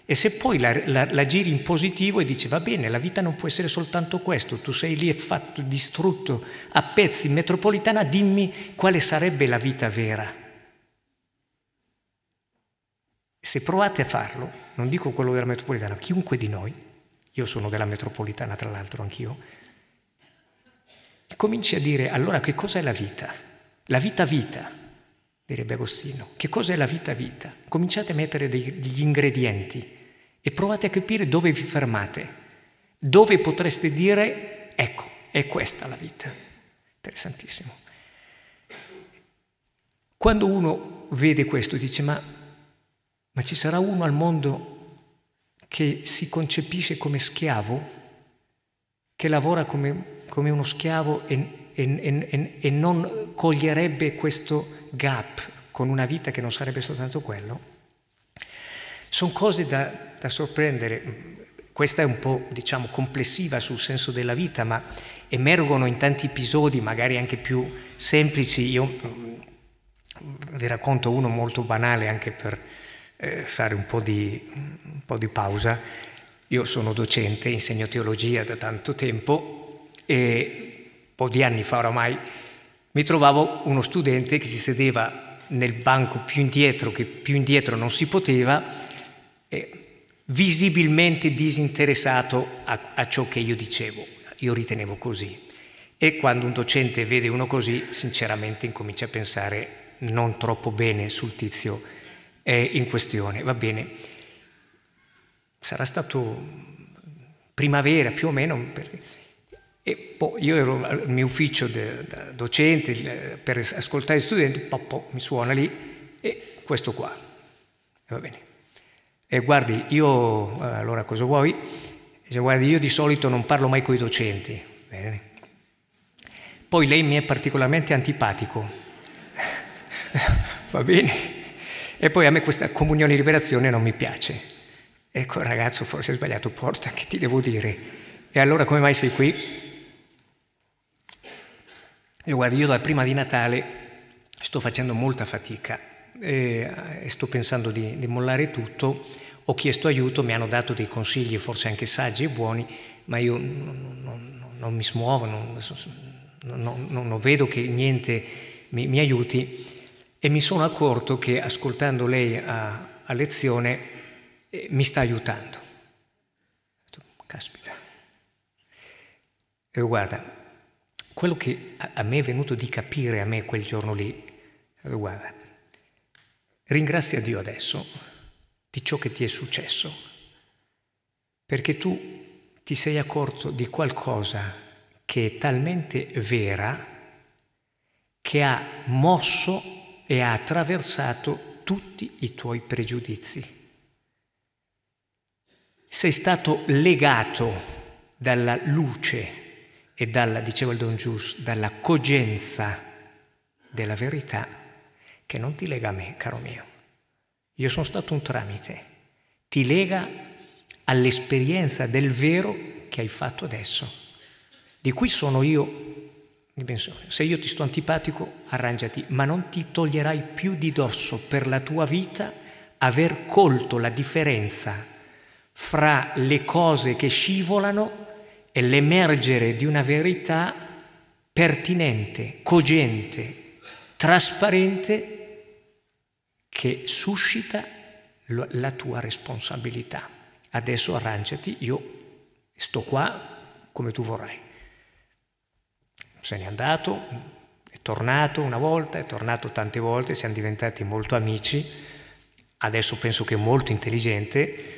E se poi la, la, la giri in positivo e dici va bene, la vita non può essere soltanto questo, tu sei lì e fatto, distrutto a pezzi in metropolitana, dimmi quale sarebbe la vita vera. Se provate a farlo, non dico quello della metropolitana, chiunque di noi, io sono della metropolitana tra l'altro anch'io, e cominci a dire allora che cos'è la vita? La vita vita, direbbe Agostino. Che cos'è la vita vita? Cominciate a mettere degli ingredienti e provate a capire dove vi fermate, dove potreste dire ecco, è questa la vita. Interessantissimo. Quando uno vede questo dice ma, ma ci sarà uno al mondo che si concepisce come schiavo, che lavora come come uno schiavo e, e, e, e non coglierebbe questo gap con una vita che non sarebbe soltanto quello? Sono cose da, da sorprendere, questa è un po' diciamo complessiva sul senso della vita, ma emergono in tanti episodi, magari anche più semplici. Io mm, vi racconto uno molto banale anche per eh, fare un po, di, un po' di pausa. Io sono docente, insegno teologia da tanto tempo e un po' di anni fa oramai, mi trovavo uno studente che si sedeva nel banco più indietro, che più indietro non si poteva, visibilmente disinteressato a, a ciò che io dicevo, io ritenevo così. E quando un docente vede uno così, sinceramente incomincia a pensare non troppo bene sul tizio eh, in questione. Va bene, sarà stato primavera più o meno. Perché e poi io ero al mio ufficio de, de docente per ascoltare gli studenti, po, po, mi suona lì e questo qua. E va bene. E guardi, io allora cosa vuoi? Dice, guardi, io di solito non parlo mai con i docenti. Bene. Poi lei mi è particolarmente antipatico. *laughs* va bene. E poi a me questa comunione e liberazione non mi piace. Ecco, ragazzo, forse hai sbagliato porta, che ti devo dire? E allora come mai sei qui? E guarda, io da prima di Natale sto facendo molta fatica eh, e sto pensando di, di mollare tutto. Ho chiesto aiuto, mi hanno dato dei consigli, forse anche saggi e buoni, ma io non, non, non mi smuovo, non, non, vedo che niente mi, mi, aiuti e mi sono accorto che ascoltando lei a, a lezione eh, mi sta aiutando. Caspita. E guarda, quello che a me è venuto di capire a me quel giorno lì, eh, guarda, ringrazia Dio adesso di ciò che ti è successo, perché tu ti sei accorto di qualcosa che è talmente vera che ha mosso e ha attraversato tutti i tuoi pregiudizi. Sei stato legato dalla luce e dalla, diceva il Don Gius, dalla cogenza della verità che non ti lega a me, caro mio. Io sono stato un tramite, ti lega all'esperienza del vero che hai fatto adesso. Di cui sono io, se io ti sto antipatico, arrangiati, ma non ti toglierai più di dosso per la tua vita aver colto la differenza fra le cose che scivolano è l'emergere di una verità pertinente, cogente, trasparente che suscita la tua responsabilità. Adesso arrangiati, io sto qua come tu vorrai. Se n'è andato, è tornato una volta, è tornato tante volte, siamo diventati molto amici, adesso penso che è molto intelligente,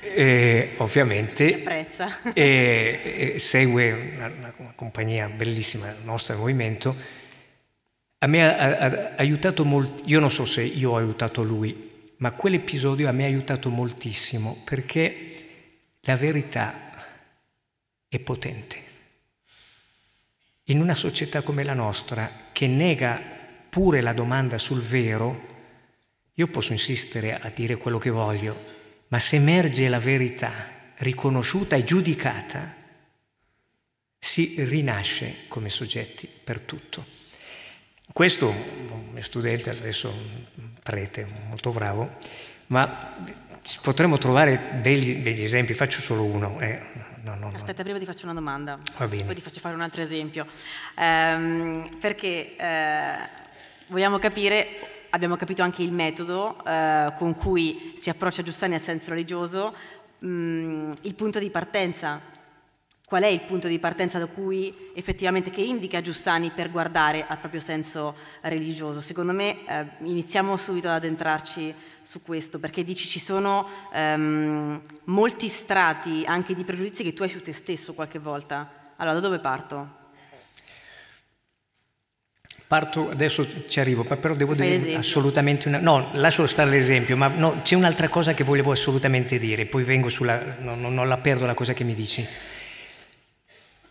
e, ovviamente apprezza. E, e segue una, una, compagnia bellissima del nostro movimento. A me ha, ha aiutato molto, io non so se io ho aiutato lui, ma quell'episodio a me ha aiutato moltissimo perché la verità è potente. In una società come la nostra, che nega pure la domanda sul vero, io posso insistere a dire quello che voglio, ma se emerge la verità riconosciuta e giudicata, si rinasce come soggetti per tutto. Questo, un boh, mio studente, adesso un prete molto bravo, ma potremmo trovare degli, degli esempi, faccio solo uno. Eh, no, no, no. Aspetta, prima ti faccio una domanda, poi ti faccio fare un altro esempio, ehm, perché eh, vogliamo capire abbiamo capito anche il metodo eh, con cui si approccia Giussani al senso religioso, mh, mm, il punto di partenza. Qual è il punto di partenza da cui effettivamente che indica Giussani per guardare al proprio senso religioso? Secondo me eh, iniziamo subito ad addentrarci su questo, perché dici ci sono ehm, molti strati anche di pregiudizi che tu hai su te stesso qualche volta. Allora, da dove parto? Parto, adesso ci arrivo, però devo Fai dire esempio. assolutamente una... No, lascio stare l'esempio, ma no, c'è un'altra cosa che volevo assolutamente dire, poi vengo sulla... No, no, non la perdo la cosa che mi dici.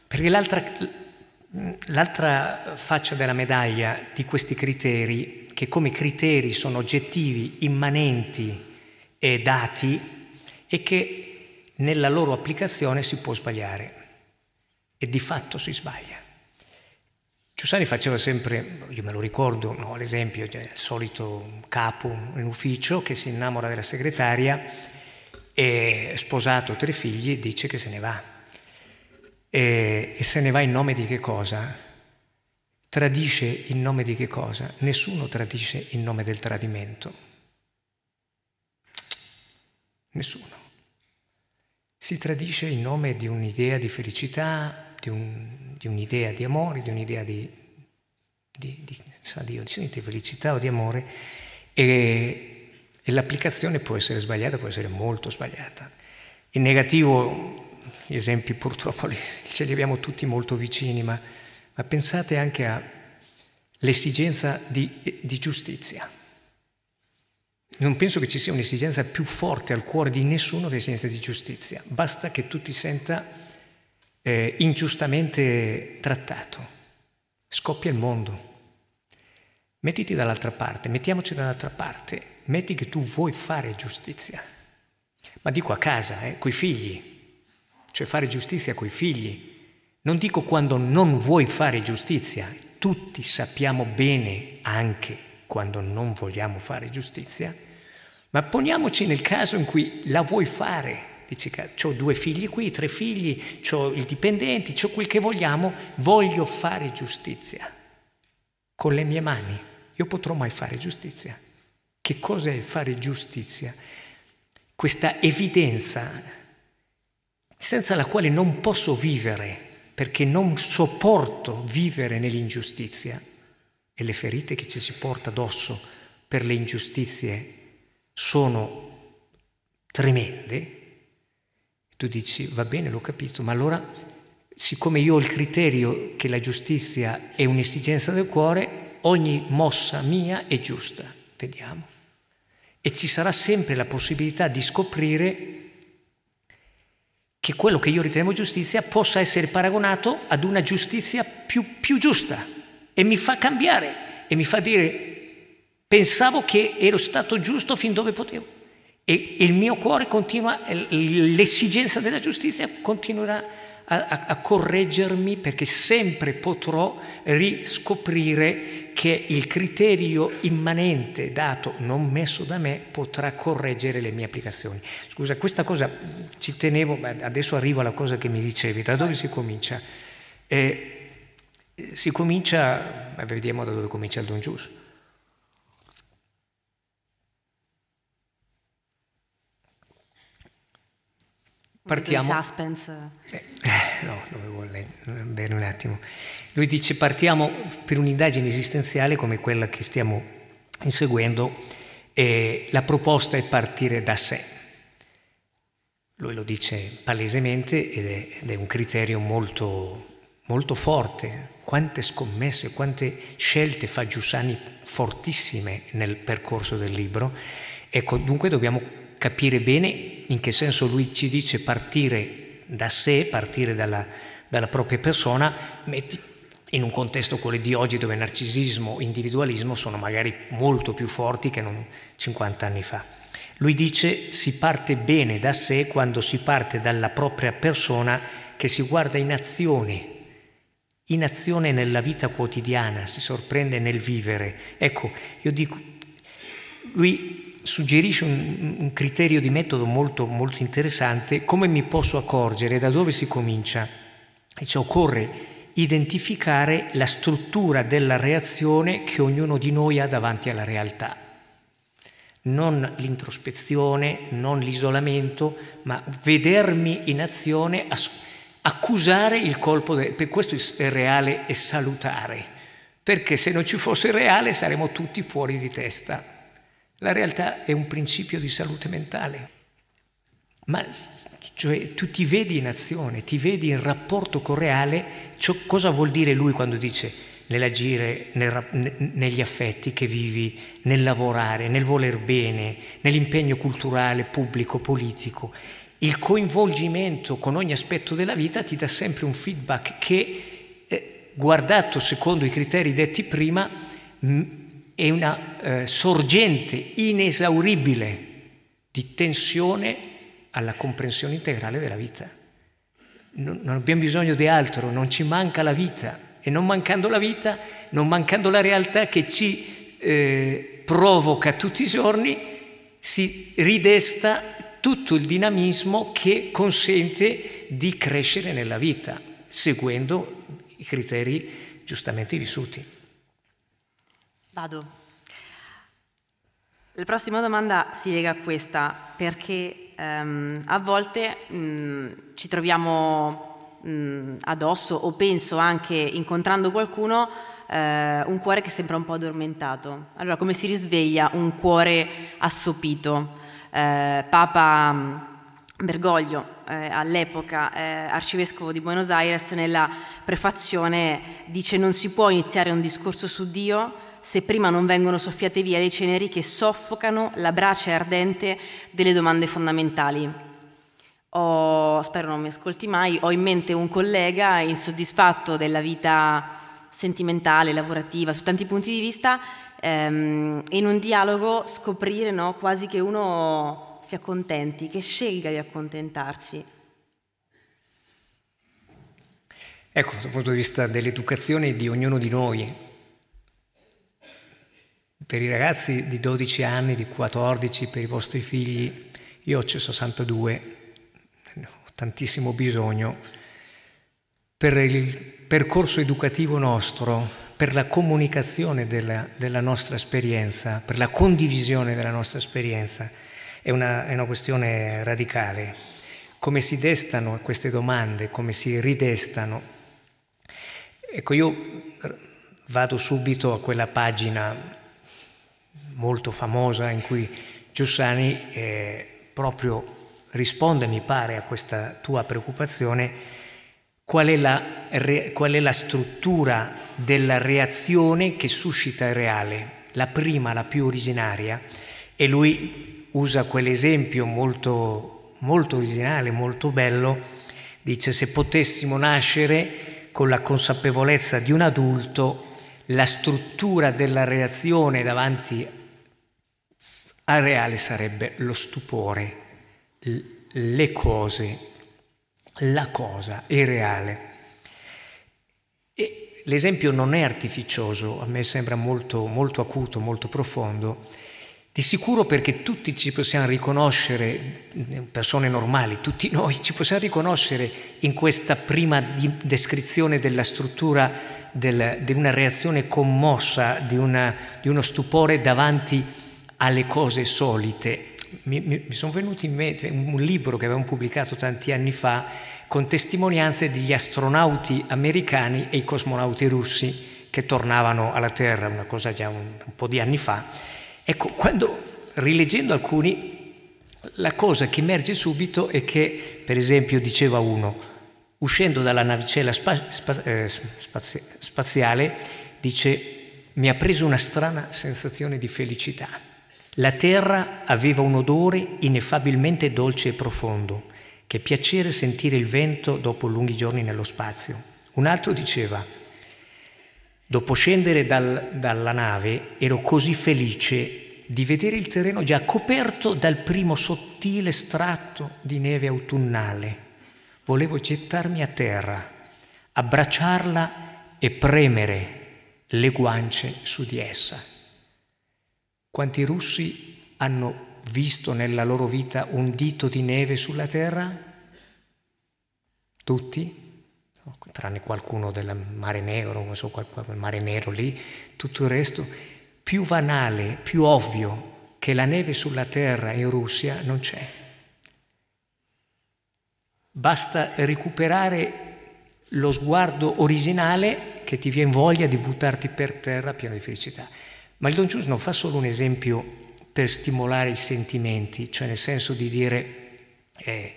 Perché l'altra, l'altra faccia della medaglia di questi criteri, che come criteri sono oggettivi, immanenti e dati, è che nella loro applicazione si può sbagliare e di fatto si sbaglia. Giussani faceva sempre, io me lo ricordo, no, l'esempio, cioè, il solito capo in ufficio che si innamora della segretaria e sposato, tre figli, dice che se ne va. E, e se ne va in nome di che cosa? Tradisce in nome di che cosa? Nessuno tradisce in nome del tradimento. Nessuno. Si tradisce in nome di un'idea di felicità, di, un, di un'idea di amore, di un'idea di, di, di, sa Dio, di felicità o di amore e, e l'applicazione può essere sbagliata, può essere molto sbagliata. In negativo gli esempi purtroppo li, *laughs* ce li abbiamo tutti molto vicini, ma, ma pensate anche all'esigenza di, di, giustizia. Non penso che ci sia un'esigenza più forte al cuore di nessuno che l'esigenza di giustizia. Basta che tu ti senta eh, ingiustamente trattato. Scoppia il mondo. Mettiti dall'altra parte, mettiamoci dall'altra parte, metti che tu vuoi fare giustizia. Ma dico a casa, eh, coi figli, cioè fare giustizia coi figli. Non dico quando non vuoi fare giustizia, tutti sappiamo bene anche quando non vogliamo fare giustizia, ma poniamoci nel caso in cui la vuoi fare Dice che ho due figli qui, tre figli, ho i dipendenti, ho quel che vogliamo, voglio fare giustizia con le mie mani. Io potrò mai fare giustizia. Che cosa è fare giustizia? Questa evidenza senza la quale non posso vivere perché non sopporto vivere nell'ingiustizia e le ferite che ci si porta addosso per le ingiustizie sono tremende, tu dici, va bene, l'ho capito, ma allora, siccome io ho il criterio che la giustizia è un'esigenza del cuore, ogni mossa mia è giusta, vediamo. E ci sarà sempre la possibilità di scoprire che quello che io ritengo giustizia possa essere paragonato ad una giustizia più, più giusta e mi fa cambiare e mi fa dire pensavo che ero stato giusto fin dove potevo e il mio cuore continua, l'esigenza della giustizia continuerà a, a, a, correggermi perché sempre potrò riscoprire che il criterio immanente dato, non messo da me, potrà correggere le mie applicazioni. Scusa, questa cosa ci tenevo, adesso arrivo alla cosa che mi dicevi, da dove si comincia? Eh, si comincia, vediamo da dove comincia il Don Giusto Partiamo. suspense. Eh, eh, no, dovevo leggere eh, bene un attimo. Lui dice partiamo per un'indagine esistenziale come quella che stiamo inseguendo e la proposta è partire da sé. Lui lo dice palesemente ed è, ed è un criterio molto, molto forte. Quante scommesse, quante scelte fa Giussani fortissime nel percorso del libro. Ecco, dunque dobbiamo capire bene in che senso lui ci dice partire da sé, partire dalla, dalla propria persona, in un contesto quello di oggi dove narcisismo e individualismo sono magari molto più forti che 50 anni fa. Lui dice si parte bene da sé quando si parte dalla propria persona che si guarda in azione, in azione nella vita quotidiana, si sorprende nel vivere. Ecco, io dico, lui suggerisce un, un criterio di metodo molto, molto interessante, come mi posso accorgere, da dove si comincia? E cioè occorre identificare la struttura della reazione che ognuno di noi ha davanti alla realtà. Non l'introspezione, non l'isolamento, ma vedermi in azione, accusare il colpo, de- per questo è reale e salutare, perché se non ci fosse reale saremmo tutti fuori di testa. La realtà è un principio di salute mentale, ma cioè, tu ti vedi in azione, ti vedi in rapporto con correale, ciò, cosa vuol dire lui quando dice nell'agire, nel, negli affetti che vivi, nel lavorare, nel voler bene, nell'impegno culturale, pubblico, politico. Il coinvolgimento con ogni aspetto della vita ti dà sempre un feedback che, eh, guardato secondo i criteri detti prima, è una eh, sorgente inesauribile di tensione alla comprensione integrale della vita. Non, non abbiamo bisogno di altro, non ci manca la vita e non mancando la vita, non mancando la realtà che ci eh, provoca tutti i giorni, si ridesta tutto il dinamismo che consente di crescere nella vita, seguendo i criteri giustamente vissuti. Vado. La prossima domanda si lega a questa, perché ehm, a volte mh, mm, ci troviamo mh, mm, addosso o penso anche incontrando qualcuno eh, un cuore che sembra un po' addormentato. Allora come si risveglia un cuore assopito? Eh, Papa mm, Bergoglio, eh, all'epoca eh, arcivescovo di Buenos Aires, nella prefazione dice non si può iniziare un discorso su Dio se prima non vengono soffiate via le ceneri che soffocano la brace ardente delle domande fondamentali. Ho, spero non mi ascolti mai, ho in mente un collega insoddisfatto della vita sentimentale, lavorativa, su tanti punti di vista, ehm, in un dialogo scoprire no, quasi che uno si accontenti, che scelga di accontentarsi. Ecco, dal punto di vista dell'educazione di ognuno di noi, per i ragazzi di 12 anni, di 14, per i vostri figli, io ho 62, ho tantissimo bisogno, per il percorso educativo nostro, per la comunicazione della, della nostra esperienza, per la condivisione della nostra esperienza, è una, è una questione radicale. Come si destano queste domande, come si ridestano? Ecco, io vado subito a quella pagina molto famosa in cui Giussani eh, proprio risponde, mi pare, a questa tua preoccupazione, qual è, la, re, qual è la struttura della reazione che suscita il reale, la prima, la più originaria, e lui usa quell'esempio molto, molto originale, molto bello, dice se potessimo nascere con la consapevolezza di un adulto, la struttura della reazione davanti areale sarebbe lo stupore, le cose, la cosa, il reale. E l'esempio non è artificioso, a me sembra molto, molto acuto, molto profondo, di sicuro perché tutti ci possiamo riconoscere, persone normali, tutti noi, ci possiamo riconoscere in questa prima descrizione della struttura del, di una reazione commossa, di, una, di uno stupore davanti a alle cose solite. Mi, mi, mi sono venuti in mente un libro che avevamo pubblicato tanti anni fa con testimonianze degli astronauti americani e i cosmonauti russi che tornavano alla Terra, una cosa già un, un po' di anni fa. Ecco, quando rileggendo alcuni, la cosa che emerge subito è che, per esempio, diceva uno, uscendo dalla navicella spa, spa, eh, spazi, spaziale, dice, mi ha preso una strana sensazione di felicità. La terra aveva un odore ineffabilmente dolce e profondo. Che piacere sentire il vento dopo lunghi giorni nello spazio. Un altro diceva, dopo scendere dal, dalla nave ero così felice di vedere il terreno già coperto dal primo sottile strato di neve autunnale. Volevo gettarmi a terra, abbracciarla e premere le guance su di essa. Quanti russi hanno visto nella loro vita un dito di neve sulla terra? Tutti? Oh, tranne qualcuno del mare nero, non so, quel mare nero lì, tutto il resto, più banale, più ovvio che la neve sulla terra in Russia non c'è. Basta recuperare lo sguardo originale che ti viene voglia di buttarti per terra pieno di felicità. Ma il Don Gius non fa solo un esempio per stimolare i sentimenti, cioè nel senso di dire eh,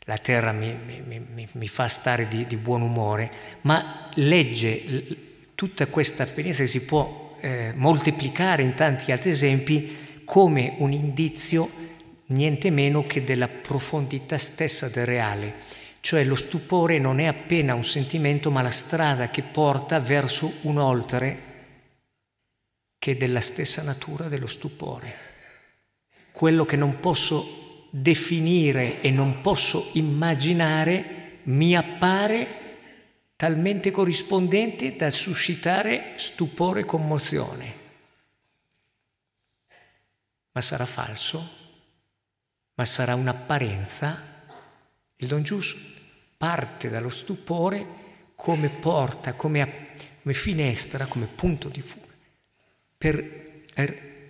la terra mi, mi, mi, mi fa stare di, di, buon umore, ma legge tutta questa esperienza che si può eh, moltiplicare in tanti altri esempi come un indizio niente meno che della profondità stessa del reale, cioè lo stupore non è appena un sentimento ma la strada che porta verso un oltre che è della stessa natura dello stupore. Quello che non posso definire e non posso immaginare mi appare talmente corrispondente da suscitare stupore e commozione. Ma sarà falso? Ma sarà un'apparenza? Il Don Giusto parte dallo stupore come porta, come, come finestra, come punto di fuga per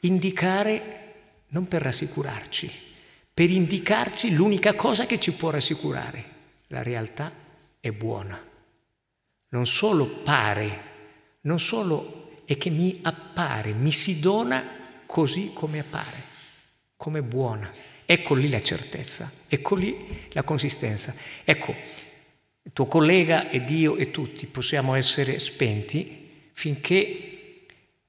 indicare, non per rassicurarci, per indicarci l'unica cosa che ci può rassicurare. La realtà è buona. Non solo pare, non solo è che mi appare, mi si dona così come appare, come buona. Ecco lì la certezza, ecco lì la consistenza. Ecco, tuo collega ed io e tutti possiamo essere spenti finché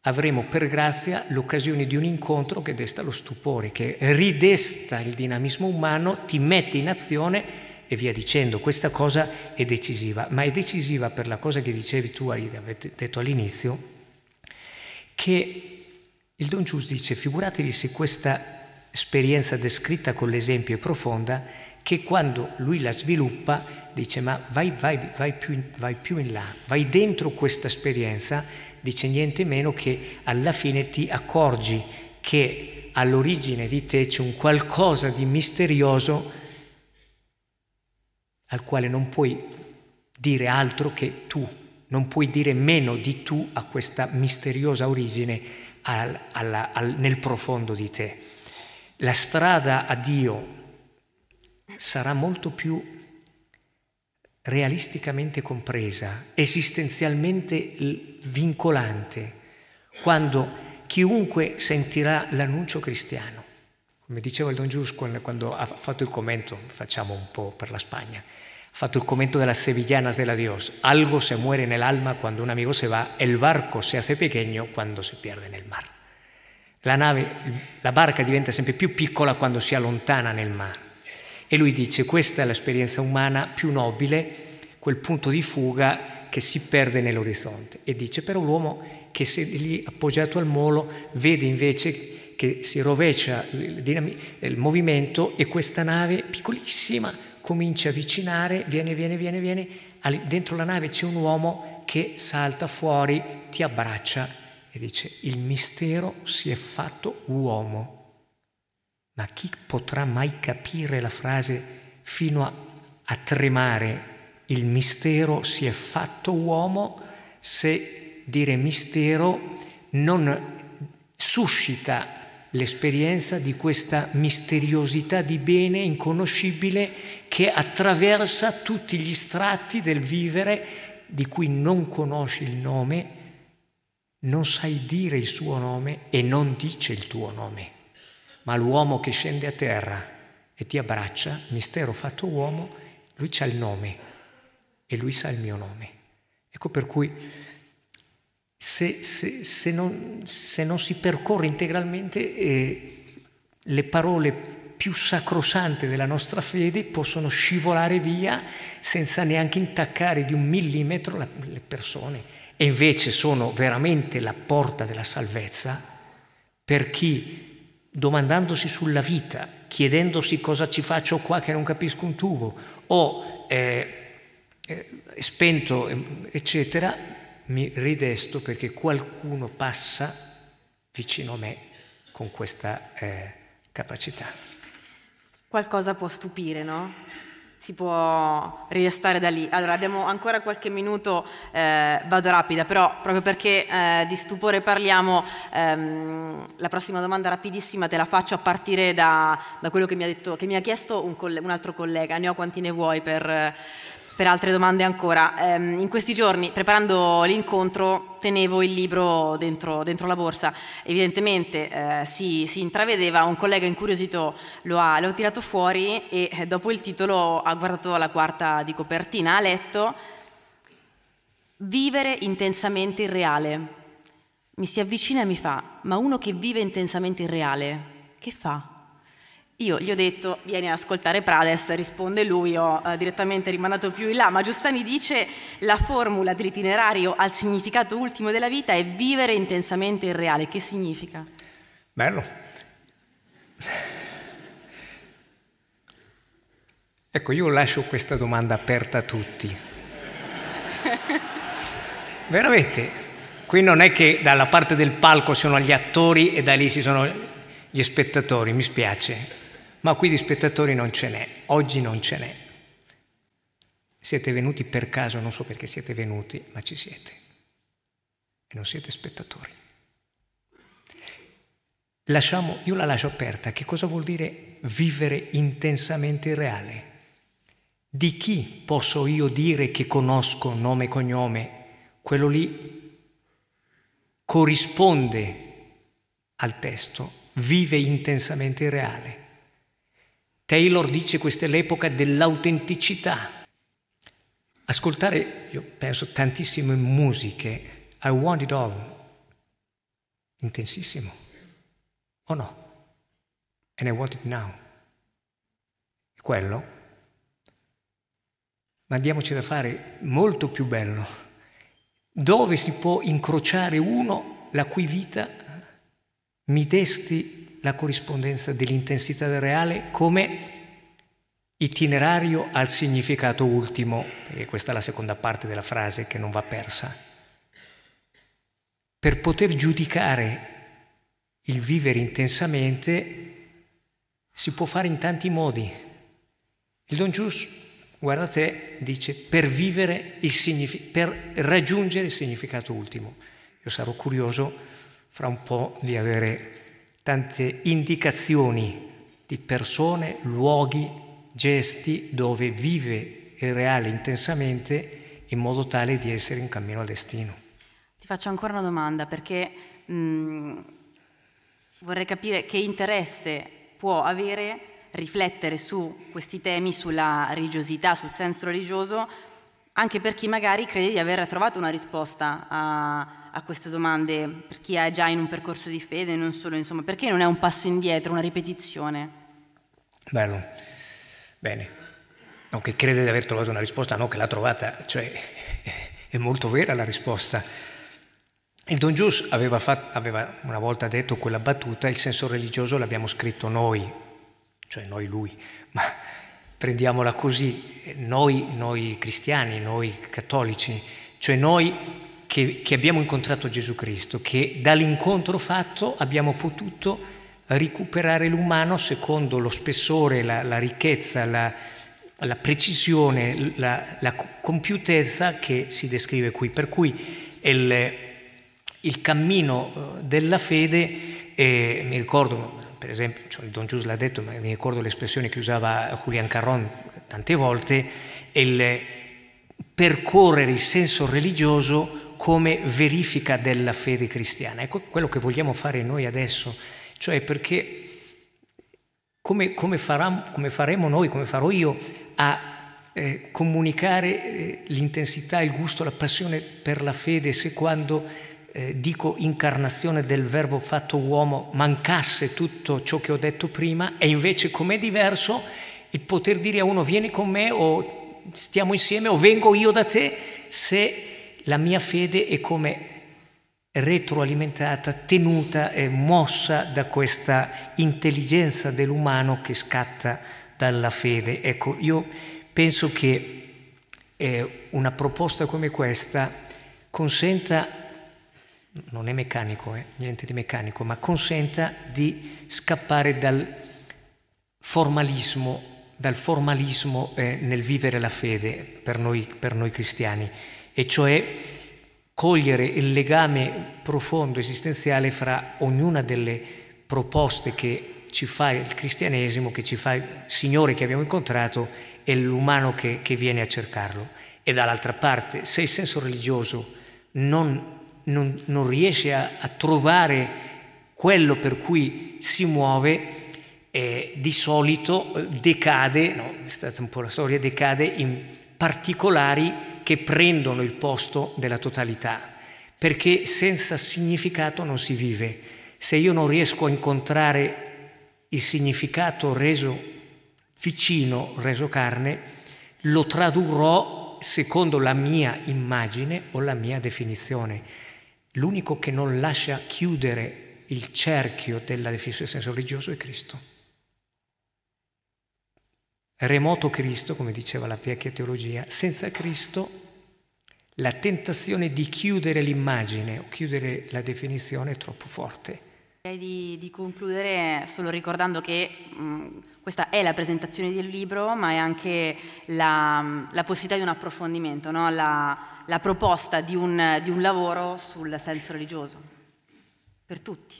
avremo per grazia l'occasione di un incontro che desta lo stupore, che ridesta il dinamismo umano, ti mette in azione e via dicendo. Questa cosa è decisiva, ma è decisiva per la cosa che dicevi tu, Aida, avete detto all'inizio, che il Don Gius dice, figuratevi se questa esperienza descritta con l'esempio è profonda, che quando lui la sviluppa dice ma vai, vai, vai, più, vai più in là, vai dentro questa esperienza dice niente meno che alla fine ti accorgi che all'origine di te c'è un qualcosa di misterioso al quale non puoi dire altro che tu, non puoi dire meno di tu a questa misteriosa origine al, alla, al, nel profondo di te. La strada a Dio sarà molto più realisticamente compresa, esistenzialmente vincolante quando chiunque sentirà l'annuncio cristiano. Come diceva il Don Giusco quando ha fatto il commento, facciamo un po' per la Spagna, ha fatto il commento della sevillanas della Dios. Algo se muere nell'alma quando un amico se va, il barco se hace pequeño quando si perde nel mar. La nave, la barca diventa sempre più piccola quando si allontana nel mare. E lui dice, questa è l'esperienza umana più nobile, quel punto di fuga che si perde nell'orizzonte e dice però l'uomo che se lì appoggiato al molo vede invece che si rovescia il, il movimento e questa nave piccolissima comincia a avvicinare, viene, viene, viene, viene, dentro la nave c'è un uomo che salta fuori, ti abbraccia e dice il mistero si è fatto uomo. Ma chi potrà mai capire la frase fino a, a tremare il mistero si è fatto uomo se dire mistero non suscita l'esperienza di questa misteriosità di bene inconoscibile che attraversa tutti gli strati del vivere di cui non conosci il nome, non sai dire il suo nome e non dice il tuo nome. Ma l'uomo che scende a terra e ti abbraccia, mistero fatto uomo, lui c'ha il nome, e lui sa il mio nome. Ecco per cui se, se, se, non, se non, si percorre integralmente eh, le parole più sacrosante della nostra fede possono scivolare via senza neanche intaccare di un millimetro la, le persone e invece sono veramente la porta della salvezza per chi domandandosi sulla vita, chiedendosi cosa ci faccio qua che non capisco un tubo o eh, eh, spento, eccetera, mi ridesto perché qualcuno passa vicino a me con questa eh, capacità. Qualcosa può stupire, no? Si può riestare da lì. Allora, abbiamo ancora qualche minuto, eh, vado rapida, però proprio perché eh, di stupore parliamo, ehm, la prossima domanda rapidissima te la faccio a partire da, da quello che mi, ha detto, che mi ha chiesto un, coll- un altro collega, ne ho quanti ne vuoi per per altre domande ancora. Ehm, in questi giorni, preparando l'incontro, tenevo il libro dentro, dentro la borsa. Evidentemente eh, si, si, intravedeva, un collega incuriosito lo ha, l'ho tirato fuori e eh, dopo il titolo ha guardato la quarta di copertina, ha letto Vivere intensamente il reale. Mi si avvicina e mi fa, ma uno che vive intensamente il reale, che fa? Io gli ho detto vieni ad ascoltare Prades, risponde lui, ho eh, direttamente rimandato più in là, ma Giustani dice la formula dell'itinerario al significato ultimo della vita è vivere intensamente il reale. Che significa? Bello. Ecco, io lascio questa domanda aperta a tutti. *laughs* Veramente, qui non è che dalla parte del palco sono gli attori e da lì ci sono gli spettatori, mi spiace, ma qui di spettatori non ce n'è, oggi non ce n'è. Siete venuti per caso, non so perché siete venuti, ma ci siete. E non siete spettatori. Lasciamo, io la lascio aperta, che cosa vuol dire vivere intensamente il reale? Di chi posso io dire che conosco nome e cognome? Quello lì corrisponde al testo, vive intensamente il reale. Taylor dice questa è l'epoca dell'autenticità. Ascoltare, io penso, tantissime musiche, I want it all, intensissimo, o oh no? And I want it now. E quello? Ma andiamoci da fare molto più bello. Dove si può incrociare uno la cui vita mi desti la corrispondenza dell'intensità del reale come itinerario al significato ultimo, e questa è la seconda parte della frase che non va persa, per poter giudicare il vivere intensamente si può fare in tanti modi. Il Don Gius, guardate, dice per, vivere il per raggiungere il significato ultimo. Io sarò curioso fra un po' di avere tante indicazioni di persone, luoghi, gesti dove vive il reale intensamente in modo tale di essere in cammino al destino. Ti faccio ancora una domanda perché mh, mm, vorrei capire che interesse può avere riflettere su questi temi, sulla religiosità, sul senso religioso, anche per chi magari crede di aver trovato una risposta a, a queste domande per chi è già in un percorso di fede, non solo, insomma, perché non è un passo indietro, una ripetizione? Bello, bene. Non che crede di aver trovato una risposta, no, che l'ha trovata, cioè è molto vera la risposta. Il Don Gius aveva, fatto, aveva una volta detto quella battuta, il senso religioso l'abbiamo scritto noi, cioè noi lui, ma prendiamola così, noi, noi cristiani, noi cattolici, cioè noi che, che abbiamo incontrato Gesù Cristo, che dall'incontro fatto abbiamo potuto recuperare l'umano secondo lo spessore, la, la ricchezza, la, la precisione, la, la, compiutezza che si descrive qui. Per cui il, il cammino eh, della fede, eh, mi ricordo, per esempio, cioè Don Giuse l'ha detto, ma mi ricordo l'espressione che usava Julian Carron tante volte, il percorrere il senso religioso come verifica della fede cristiana. Ecco quello che vogliamo fare noi adesso, cioè perché come, come, farà, come faremo noi, come farò io a eh, comunicare eh, l'intensità, il gusto, la passione per la fede se quando eh, dico incarnazione del verbo fatto uomo mancasse tutto ciò che ho detto prima e invece com'è diverso il poter dire a uno vieni con me o stiamo insieme o vengo io da te se la mia fede è come retroalimentata, tenuta e mossa da questa intelligenza dell'umano che scatta dalla fede. Ecco, io penso che eh, una proposta come questa consenta, non è meccanico, eh, niente di meccanico, ma consenta di scappare dal formalismo, dal formalismo eh, nel vivere la fede per noi, per noi cristiani e cioè cogliere il legame profondo esistenziale fra ognuna delle proposte che ci fa il cristianesimo, che ci fa il Signore che abbiamo incontrato e l'umano che, che viene a cercarlo. E dall'altra parte, se il senso religioso non, non, non riesce a, a, trovare quello per cui si muove, eh, di solito eh, decade, no, è stata un po' la storia, decade in particolari che prendono il posto della totalità, perché senza significato non si vive. Se io non riesco a incontrare il significato reso vicino, reso carne, lo tradurrò secondo la mia immagine o la mia definizione. L'unico che non lascia chiudere il cerchio della definizione del senso religioso è Cristo remoto Cristo, come diceva la vecchia teologia, senza Cristo la tentazione di chiudere l'immagine o chiudere la definizione è troppo forte. Di, di concludere solo ricordando che mh, mm, questa è la presentazione del libro, ma è anche la, mm, la possibilità di un approfondimento, no? la, la, proposta di un, di un lavoro sul senso religioso, per tutti.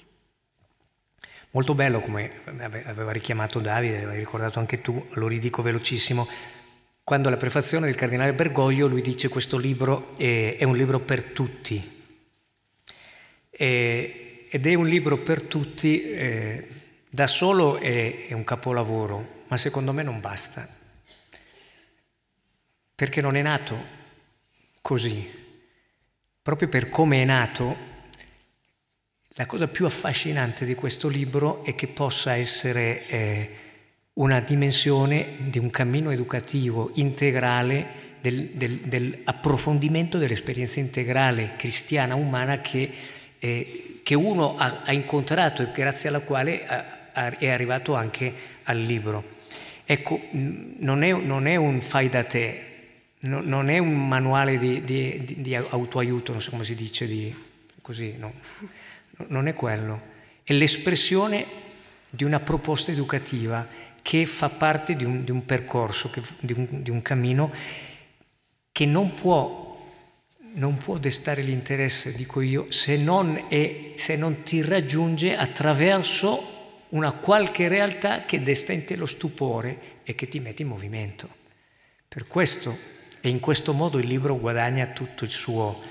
Molto bello come aveva richiamato Davide, l'hai ricordato anche tu, lo ridico velocissimo, quando la prefazione del cardinale Bergoglio lui dice questo libro è, è un libro per tutti. E, ed è un libro per tutti, eh, da solo è, è un capolavoro, ma secondo me non basta, perché non è nato così. Proprio per come è nato la cosa più affascinante di questo libro è che possa essere eh, una dimensione di un cammino educativo integrale del, del, dell'approfondimento dell'esperienza integrale cristiana umana che, eh, che uno ha, ha, incontrato e grazie alla quale ha, ha, è arrivato anche al libro. Ecco, mm, non è, non è un fai da te, no, non è un manuale di, di, di, di, autoaiuto, non so come si dice, così, no? non è quello, è l'espressione di una proposta educativa che fa parte di un, di un percorso, che, di, un, di, un, cammino che non può, non può destare l'interesse, dico io, se non, è, se non ti raggiunge attraverso una qualche realtà che desta in te lo stupore e che ti mette in movimento. Per questo e in questo modo il libro guadagna tutto il suo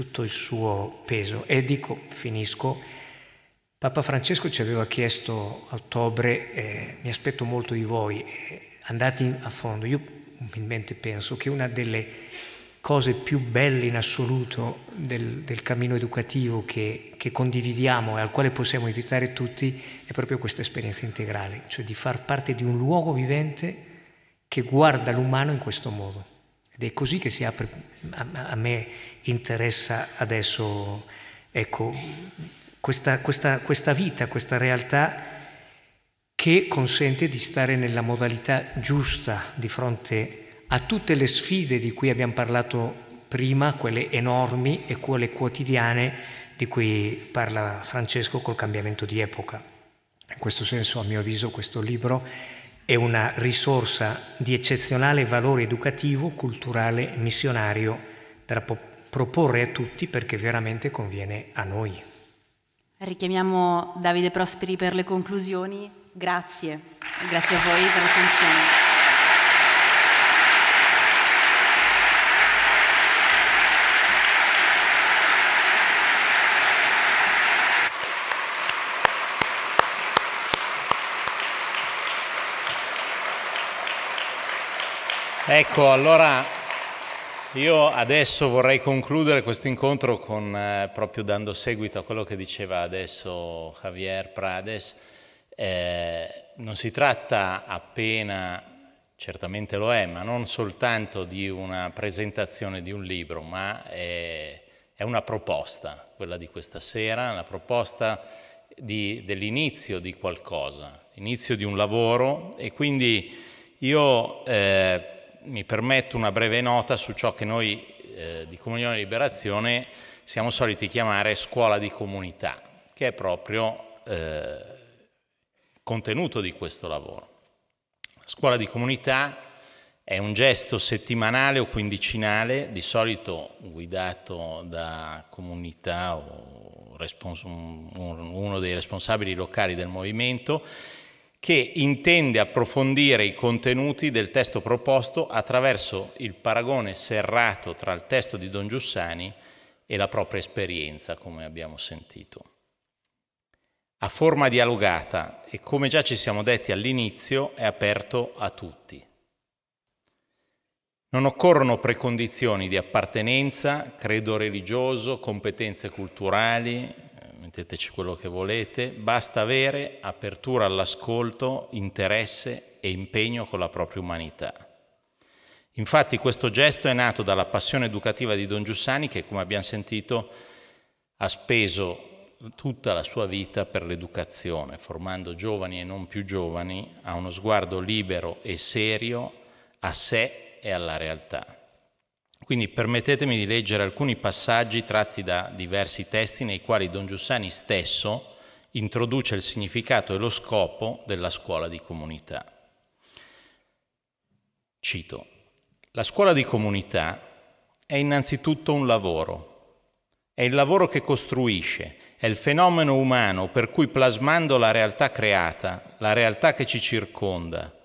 tutto il suo peso. E dico, finisco, Papa Francesco ci aveva chiesto a ottobre, eh, mi aspetto molto di voi, eh, andate a fondo. Io umilmente penso che una delle cose più belle in assoluto del, del cammino educativo che, che, condividiamo e al quale possiamo invitare tutti è proprio questa esperienza integrale, cioè di far parte di un luogo vivente che guarda l'umano in questo modo. Ed è così che si apre a, a me interessa adesso ecco, questa, questa, questa vita, questa realtà che consente di stare nella modalità giusta di fronte a tutte le sfide di cui abbiamo parlato prima, quelle enormi e quelle quotidiane di cui parla Francesco col cambiamento di epoca. In questo senso, a mio avviso, questo libro è una risorsa di eccezionale valore educativo, culturale, missionario per, proporre a tutti perché veramente conviene a noi. Richiamiamo Davide Prosperi per le conclusioni. Grazie. Grazie a voi per l'attenzione. Ecco, allora io adesso vorrei concludere questo incontro con, eh, proprio dando seguito a quello che diceva adesso Javier Prades. Eh, non si tratta appena, certamente lo è, ma non soltanto di una presentazione di un libro, ma è, è una proposta, quella di questa sera, una proposta dell'inizio di qualcosa, inizio di un lavoro e quindi io... Eh, mi permetto una breve nota su ciò che noi eh, di Comunione e Liberazione siamo soliti chiamare scuola di comunità, che è proprio eh, contenuto di questo lavoro. Scuola di comunità è un gesto settimanale o quindicinale, di solito guidato da comunità o uno dei responsabili locali del movimento, che intende approfondire i contenuti del testo proposto attraverso il paragone serrato tra il testo di Don Giussani e la propria esperienza, come abbiamo sentito. A forma dialogata e come già ci siamo detti all'inizio, è aperto a tutti. Non occorrono precondizioni di appartenenza, credo religioso, competenze culturali, metteteci quello che volete, basta avere apertura all'ascolto, interesse e impegno con la propria umanità. Infatti questo gesto è nato dalla passione educativa di Don Giussani che, come abbiamo sentito, ha speso tutta la sua vita per l'educazione, formando giovani e non più giovani a uno sguardo libero e serio a sé e alla realtà. Quindi permettetemi di leggere alcuni passaggi tratti da diversi testi nei quali Don Giussani stesso introduce il significato e lo scopo della scuola di comunità. Cito, la scuola di comunità è innanzitutto un lavoro, è il lavoro che costruisce, è il fenomeno umano per cui plasmando la realtà creata, la realtà che ci circonda,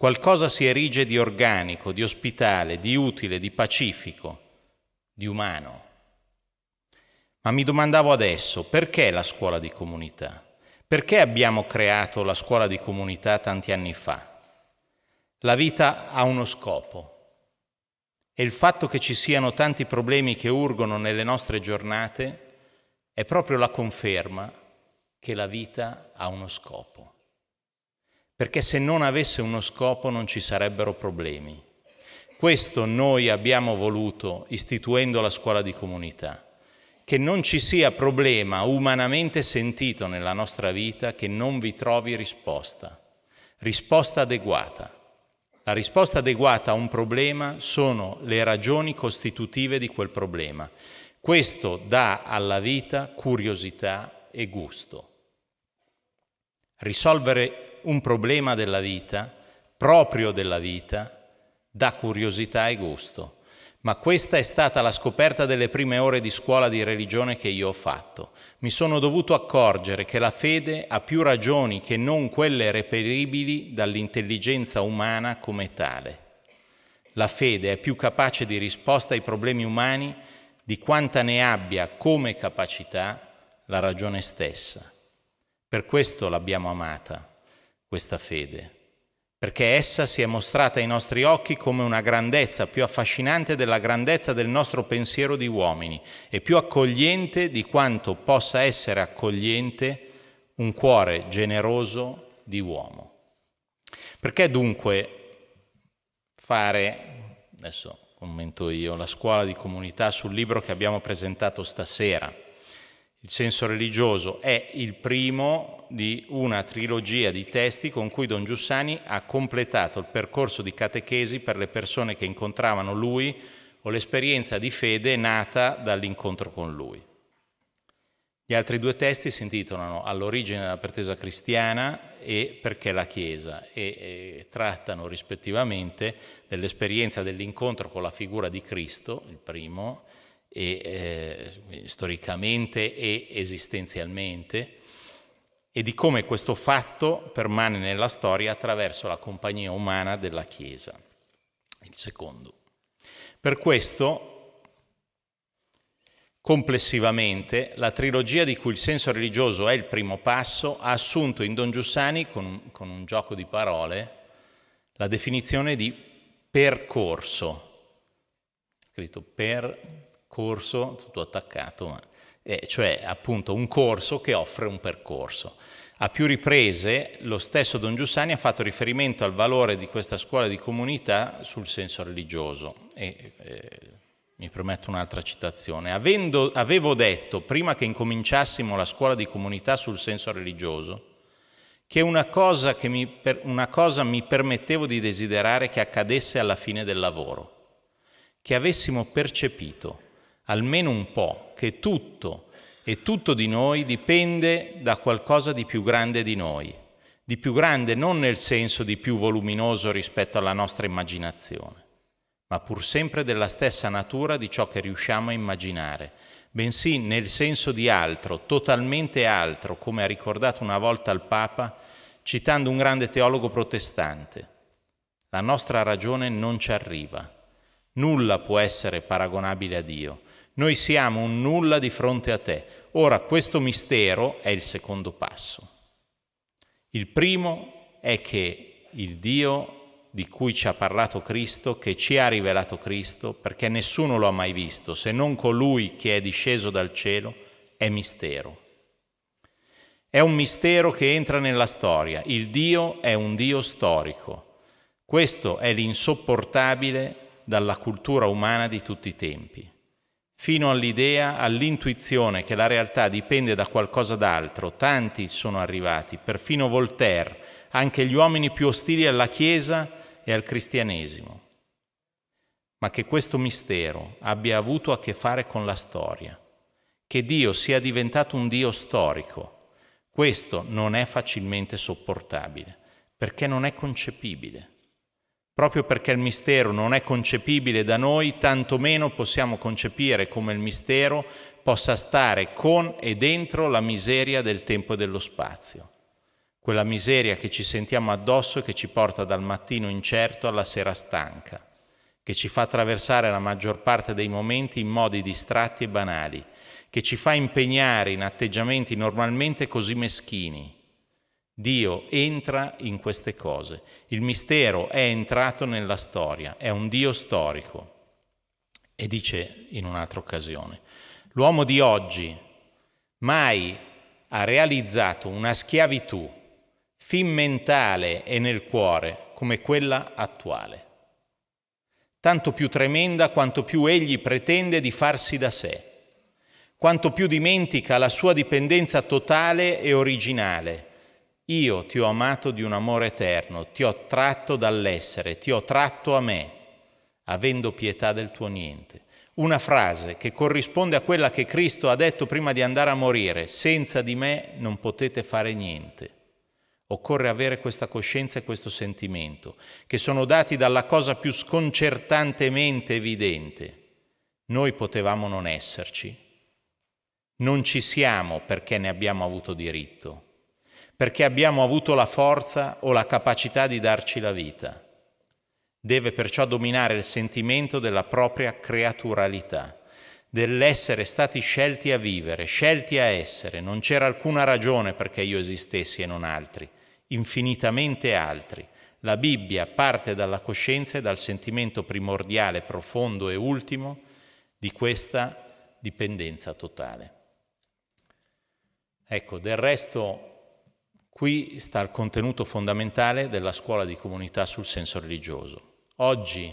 Qualcosa si erige di organico, di ospitale, di utile, di pacifico, di umano. Ma mi domandavo adesso, perché la scuola di comunità? Perché abbiamo creato la scuola di comunità tanti anni fa? La vita ha uno scopo e il fatto che ci siano tanti problemi che urgono nelle nostre giornate è proprio la conferma che la vita ha uno scopo perché se non avesse uno scopo non ci sarebbero problemi. Questo noi abbiamo voluto istituendo la scuola di comunità, che non ci sia problema umanamente sentito nella nostra vita che non vi trovi risposta, risposta adeguata. La risposta adeguata a un problema sono le ragioni costitutive di quel problema. Questo dà alla vita curiosità e gusto. Risolvere un problema della vita, proprio della vita, da curiosità e gusto. Ma questa è stata la scoperta delle prime ore di scuola di religione che io ho fatto. Mi sono dovuto accorgere che la fede ha più ragioni che non quelle reperibili dall'intelligenza umana come tale. La fede è più capace di risposta ai problemi umani di quanta ne abbia come capacità la ragione stessa. Per questo l'abbiamo amata questa fede, perché essa si è mostrata ai nostri occhi come una grandezza più affascinante della grandezza del nostro pensiero di uomini e più accogliente di quanto possa essere accogliente un cuore generoso di uomo. Perché dunque fare, adesso commento io, la scuola di comunità sul libro che abbiamo presentato stasera? Il senso religioso è il primo di una trilogia di testi con cui Don Giussani ha completato il percorso di catechesi per le persone che incontravano lui o l'esperienza di fede nata dall'incontro con lui. Gli altri due testi si intitolano All'origine della pretesa cristiana e Perché la Chiesa e, e trattano rispettivamente dell'esperienza dell'incontro con la figura di Cristo, il primo, e, eh, storicamente e esistenzialmente, e di come questo fatto permane nella storia attraverso la compagnia umana della Chiesa. Il secondo. Per questo Complessivamente, la trilogia di cui il senso religioso è il primo passo ha assunto in Don Giussani, con un, con un, gioco di parole, la definizione di percorso, scritto percorso, tutto attaccato, ma eh, cioè appunto un corso che offre un percorso. A più riprese lo stesso Don Giussani ha fatto riferimento al valore di questa scuola di comunità sul senso religioso. E, eh, mi permetto un'altra citazione. Avendo, avevo detto, prima che incominciassimo la scuola di comunità sul senso religioso, che, una cosa, che mi, per, una cosa mi permettevo di desiderare che accadesse alla fine del lavoro, che avessimo percepito almeno un po', che tutto e tutto di noi dipende da qualcosa di più grande di noi, di più grande non nel senso di più voluminoso rispetto alla nostra immaginazione, ma pur sempre della stessa natura di ciò che riusciamo a immaginare, bensì nel senso di altro, totalmente altro, come ha ricordato una volta il Papa, citando un grande teologo protestante. La nostra ragione non ci arriva, nulla può essere paragonabile a Dio, noi siamo un nulla di fronte a te. Ora questo mistero è il secondo passo. Il primo è che il Dio di cui ci ha parlato Cristo, che ci ha rivelato Cristo, perché nessuno lo ha mai visto, se non colui che è disceso dal cielo, è mistero. È un mistero che entra nella storia. Il Dio è un Dio storico. Questo è l'insopportabile dalla cultura umana di tutti i tempi fino all'idea, all'intuizione che la realtà dipende da qualcosa d'altro. Tanti sono arrivati, perfino Voltaire, anche gli uomini più ostili alla Chiesa e al cristianesimo. Ma che questo mistero abbia avuto a che fare con la storia, che Dio sia diventato un Dio storico, questo non è facilmente sopportabile, perché non è concepibile. Proprio perché il mistero non è concepibile da noi, tantomeno possiamo concepire come il mistero possa stare con e dentro la miseria del tempo e dello spazio. Quella miseria che ci sentiamo addosso e che ci porta dal mattino incerto alla sera stanca, che ci fa attraversare la maggior parte dei momenti in modi distratti e banali, che ci fa impegnare in atteggiamenti normalmente così meschini, Dio entra in queste cose. Il mistero è entrato nella storia, è un Dio storico. E dice in un'altra occasione, l'uomo di oggi mai ha realizzato una schiavitù fin mentale e nel cuore come quella attuale, tanto più tremenda quanto più egli pretende di farsi da sé, quanto più dimentica la sua dipendenza totale e originale io ti ho amato di un amore eterno, ti ho tratto dall'essere, ti ho tratto a me, avendo pietà del tuo niente. Una frase che corrisponde a quella che Cristo ha detto prima di andare a morire, senza di me non potete fare niente. Occorre avere questa coscienza e questo sentimento, che sono dati dalla cosa più sconcertantemente evidente. Noi potevamo non esserci. Non ci siamo perché ne abbiamo avuto diritto perché abbiamo avuto la forza o la capacità di darci la vita. Deve perciò dominare il sentimento della propria creaturalità, dell'essere stati scelti a vivere, scelti a essere. Non c'era alcuna ragione perché io esistessi e non altri, infinitamente altri. La Bibbia parte dalla coscienza e dal sentimento primordiale, profondo e ultimo di questa dipendenza totale. Ecco, del resto Qui sta il contenuto fondamentale della scuola di comunità sul senso religioso. Oggi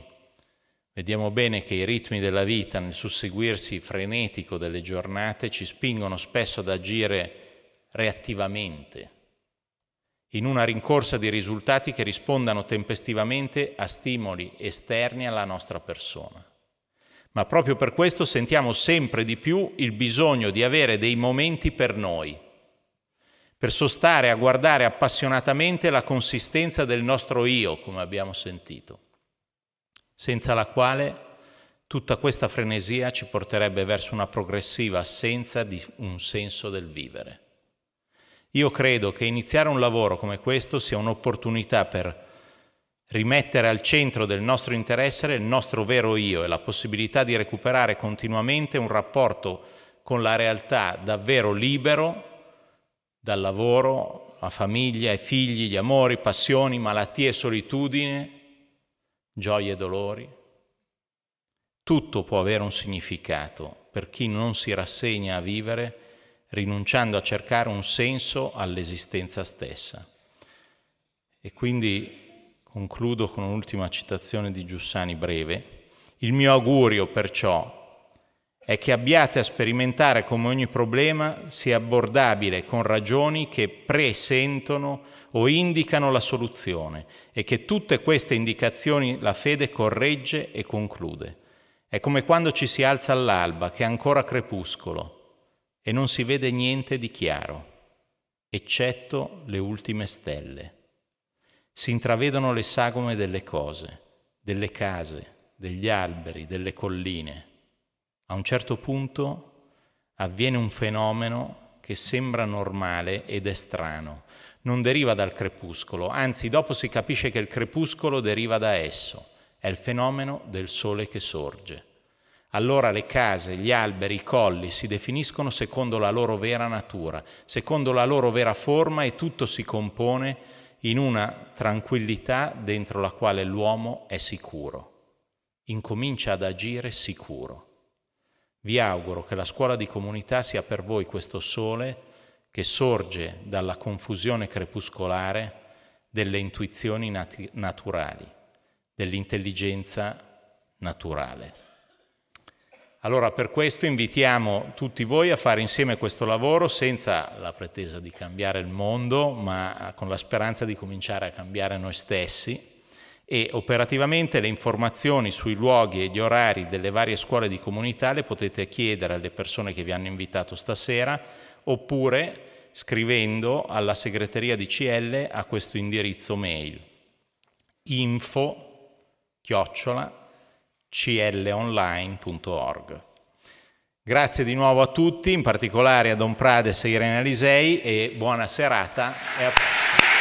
vediamo bene che i ritmi della vita, nel susseguirsi frenetico delle giornate, ci spingono spesso ad agire reattivamente, in una rincorsa di risultati che rispondano tempestivamente a stimoli esterni alla nostra persona. Ma proprio per questo sentiamo sempre di più il bisogno di avere dei momenti per noi per sostare a guardare appassionatamente la consistenza del nostro io, come abbiamo sentito, senza la quale tutta questa frenesia ci porterebbe verso una progressiva assenza di un senso del vivere. Io credo che iniziare un lavoro come questo sia un'opportunità per rimettere al centro del nostro interesse il nostro vero io e la possibilità di recuperare continuamente un rapporto con la realtà davvero libero dal lavoro la famiglia e figli, gli amori, passioni, malattie solitudine, gioie e dolori. Tutto può avere un significato per chi non si rassegna a vivere rinunciando a cercare un senso all'esistenza stessa. E quindi concludo con un'ultima citazione di Giussani breve. Il mio augurio perciò è che abbiate a sperimentare come ogni problema sia abbordabile con ragioni che presentono o indicano la soluzione e che tutte queste indicazioni la fede corregge e conclude. È come quando ci si alza all'alba, che è ancora crepuscolo, e non si vede niente di chiaro, eccetto le ultime stelle. Si intravedono le sagome delle cose, delle case, degli alberi, delle colline a un certo punto avviene un fenomeno che sembra normale ed è strano. Non deriva dal crepuscolo, anzi dopo si capisce che il crepuscolo deriva da esso. È il fenomeno del sole che sorge. Allora le case, gli alberi, i colli si definiscono secondo la loro vera natura, secondo la loro vera forma e tutto si compone in una tranquillità dentro la quale l'uomo è sicuro. Incomincia ad agire sicuro. Vi auguro che la scuola di comunità sia per voi questo sole che sorge dalla confusione crepuscolare delle intuizioni nat- naturali, dell'intelligenza naturale. Allora per questo invitiamo tutti voi a fare insieme questo lavoro senza la pretesa di cambiare il mondo, ma con la speranza di cominciare a cambiare noi stessi e operativamente le informazioni sui luoghi e gli orari delle varie scuole di comunità le potete chiedere alle persone che vi hanno invitato stasera oppure scrivendo alla segreteria di CL a questo indirizzo mail info chiocciola clonline.org. Grazie di nuovo a tutti, in particolare a Don Prades e Irene Alisei e buona serata. E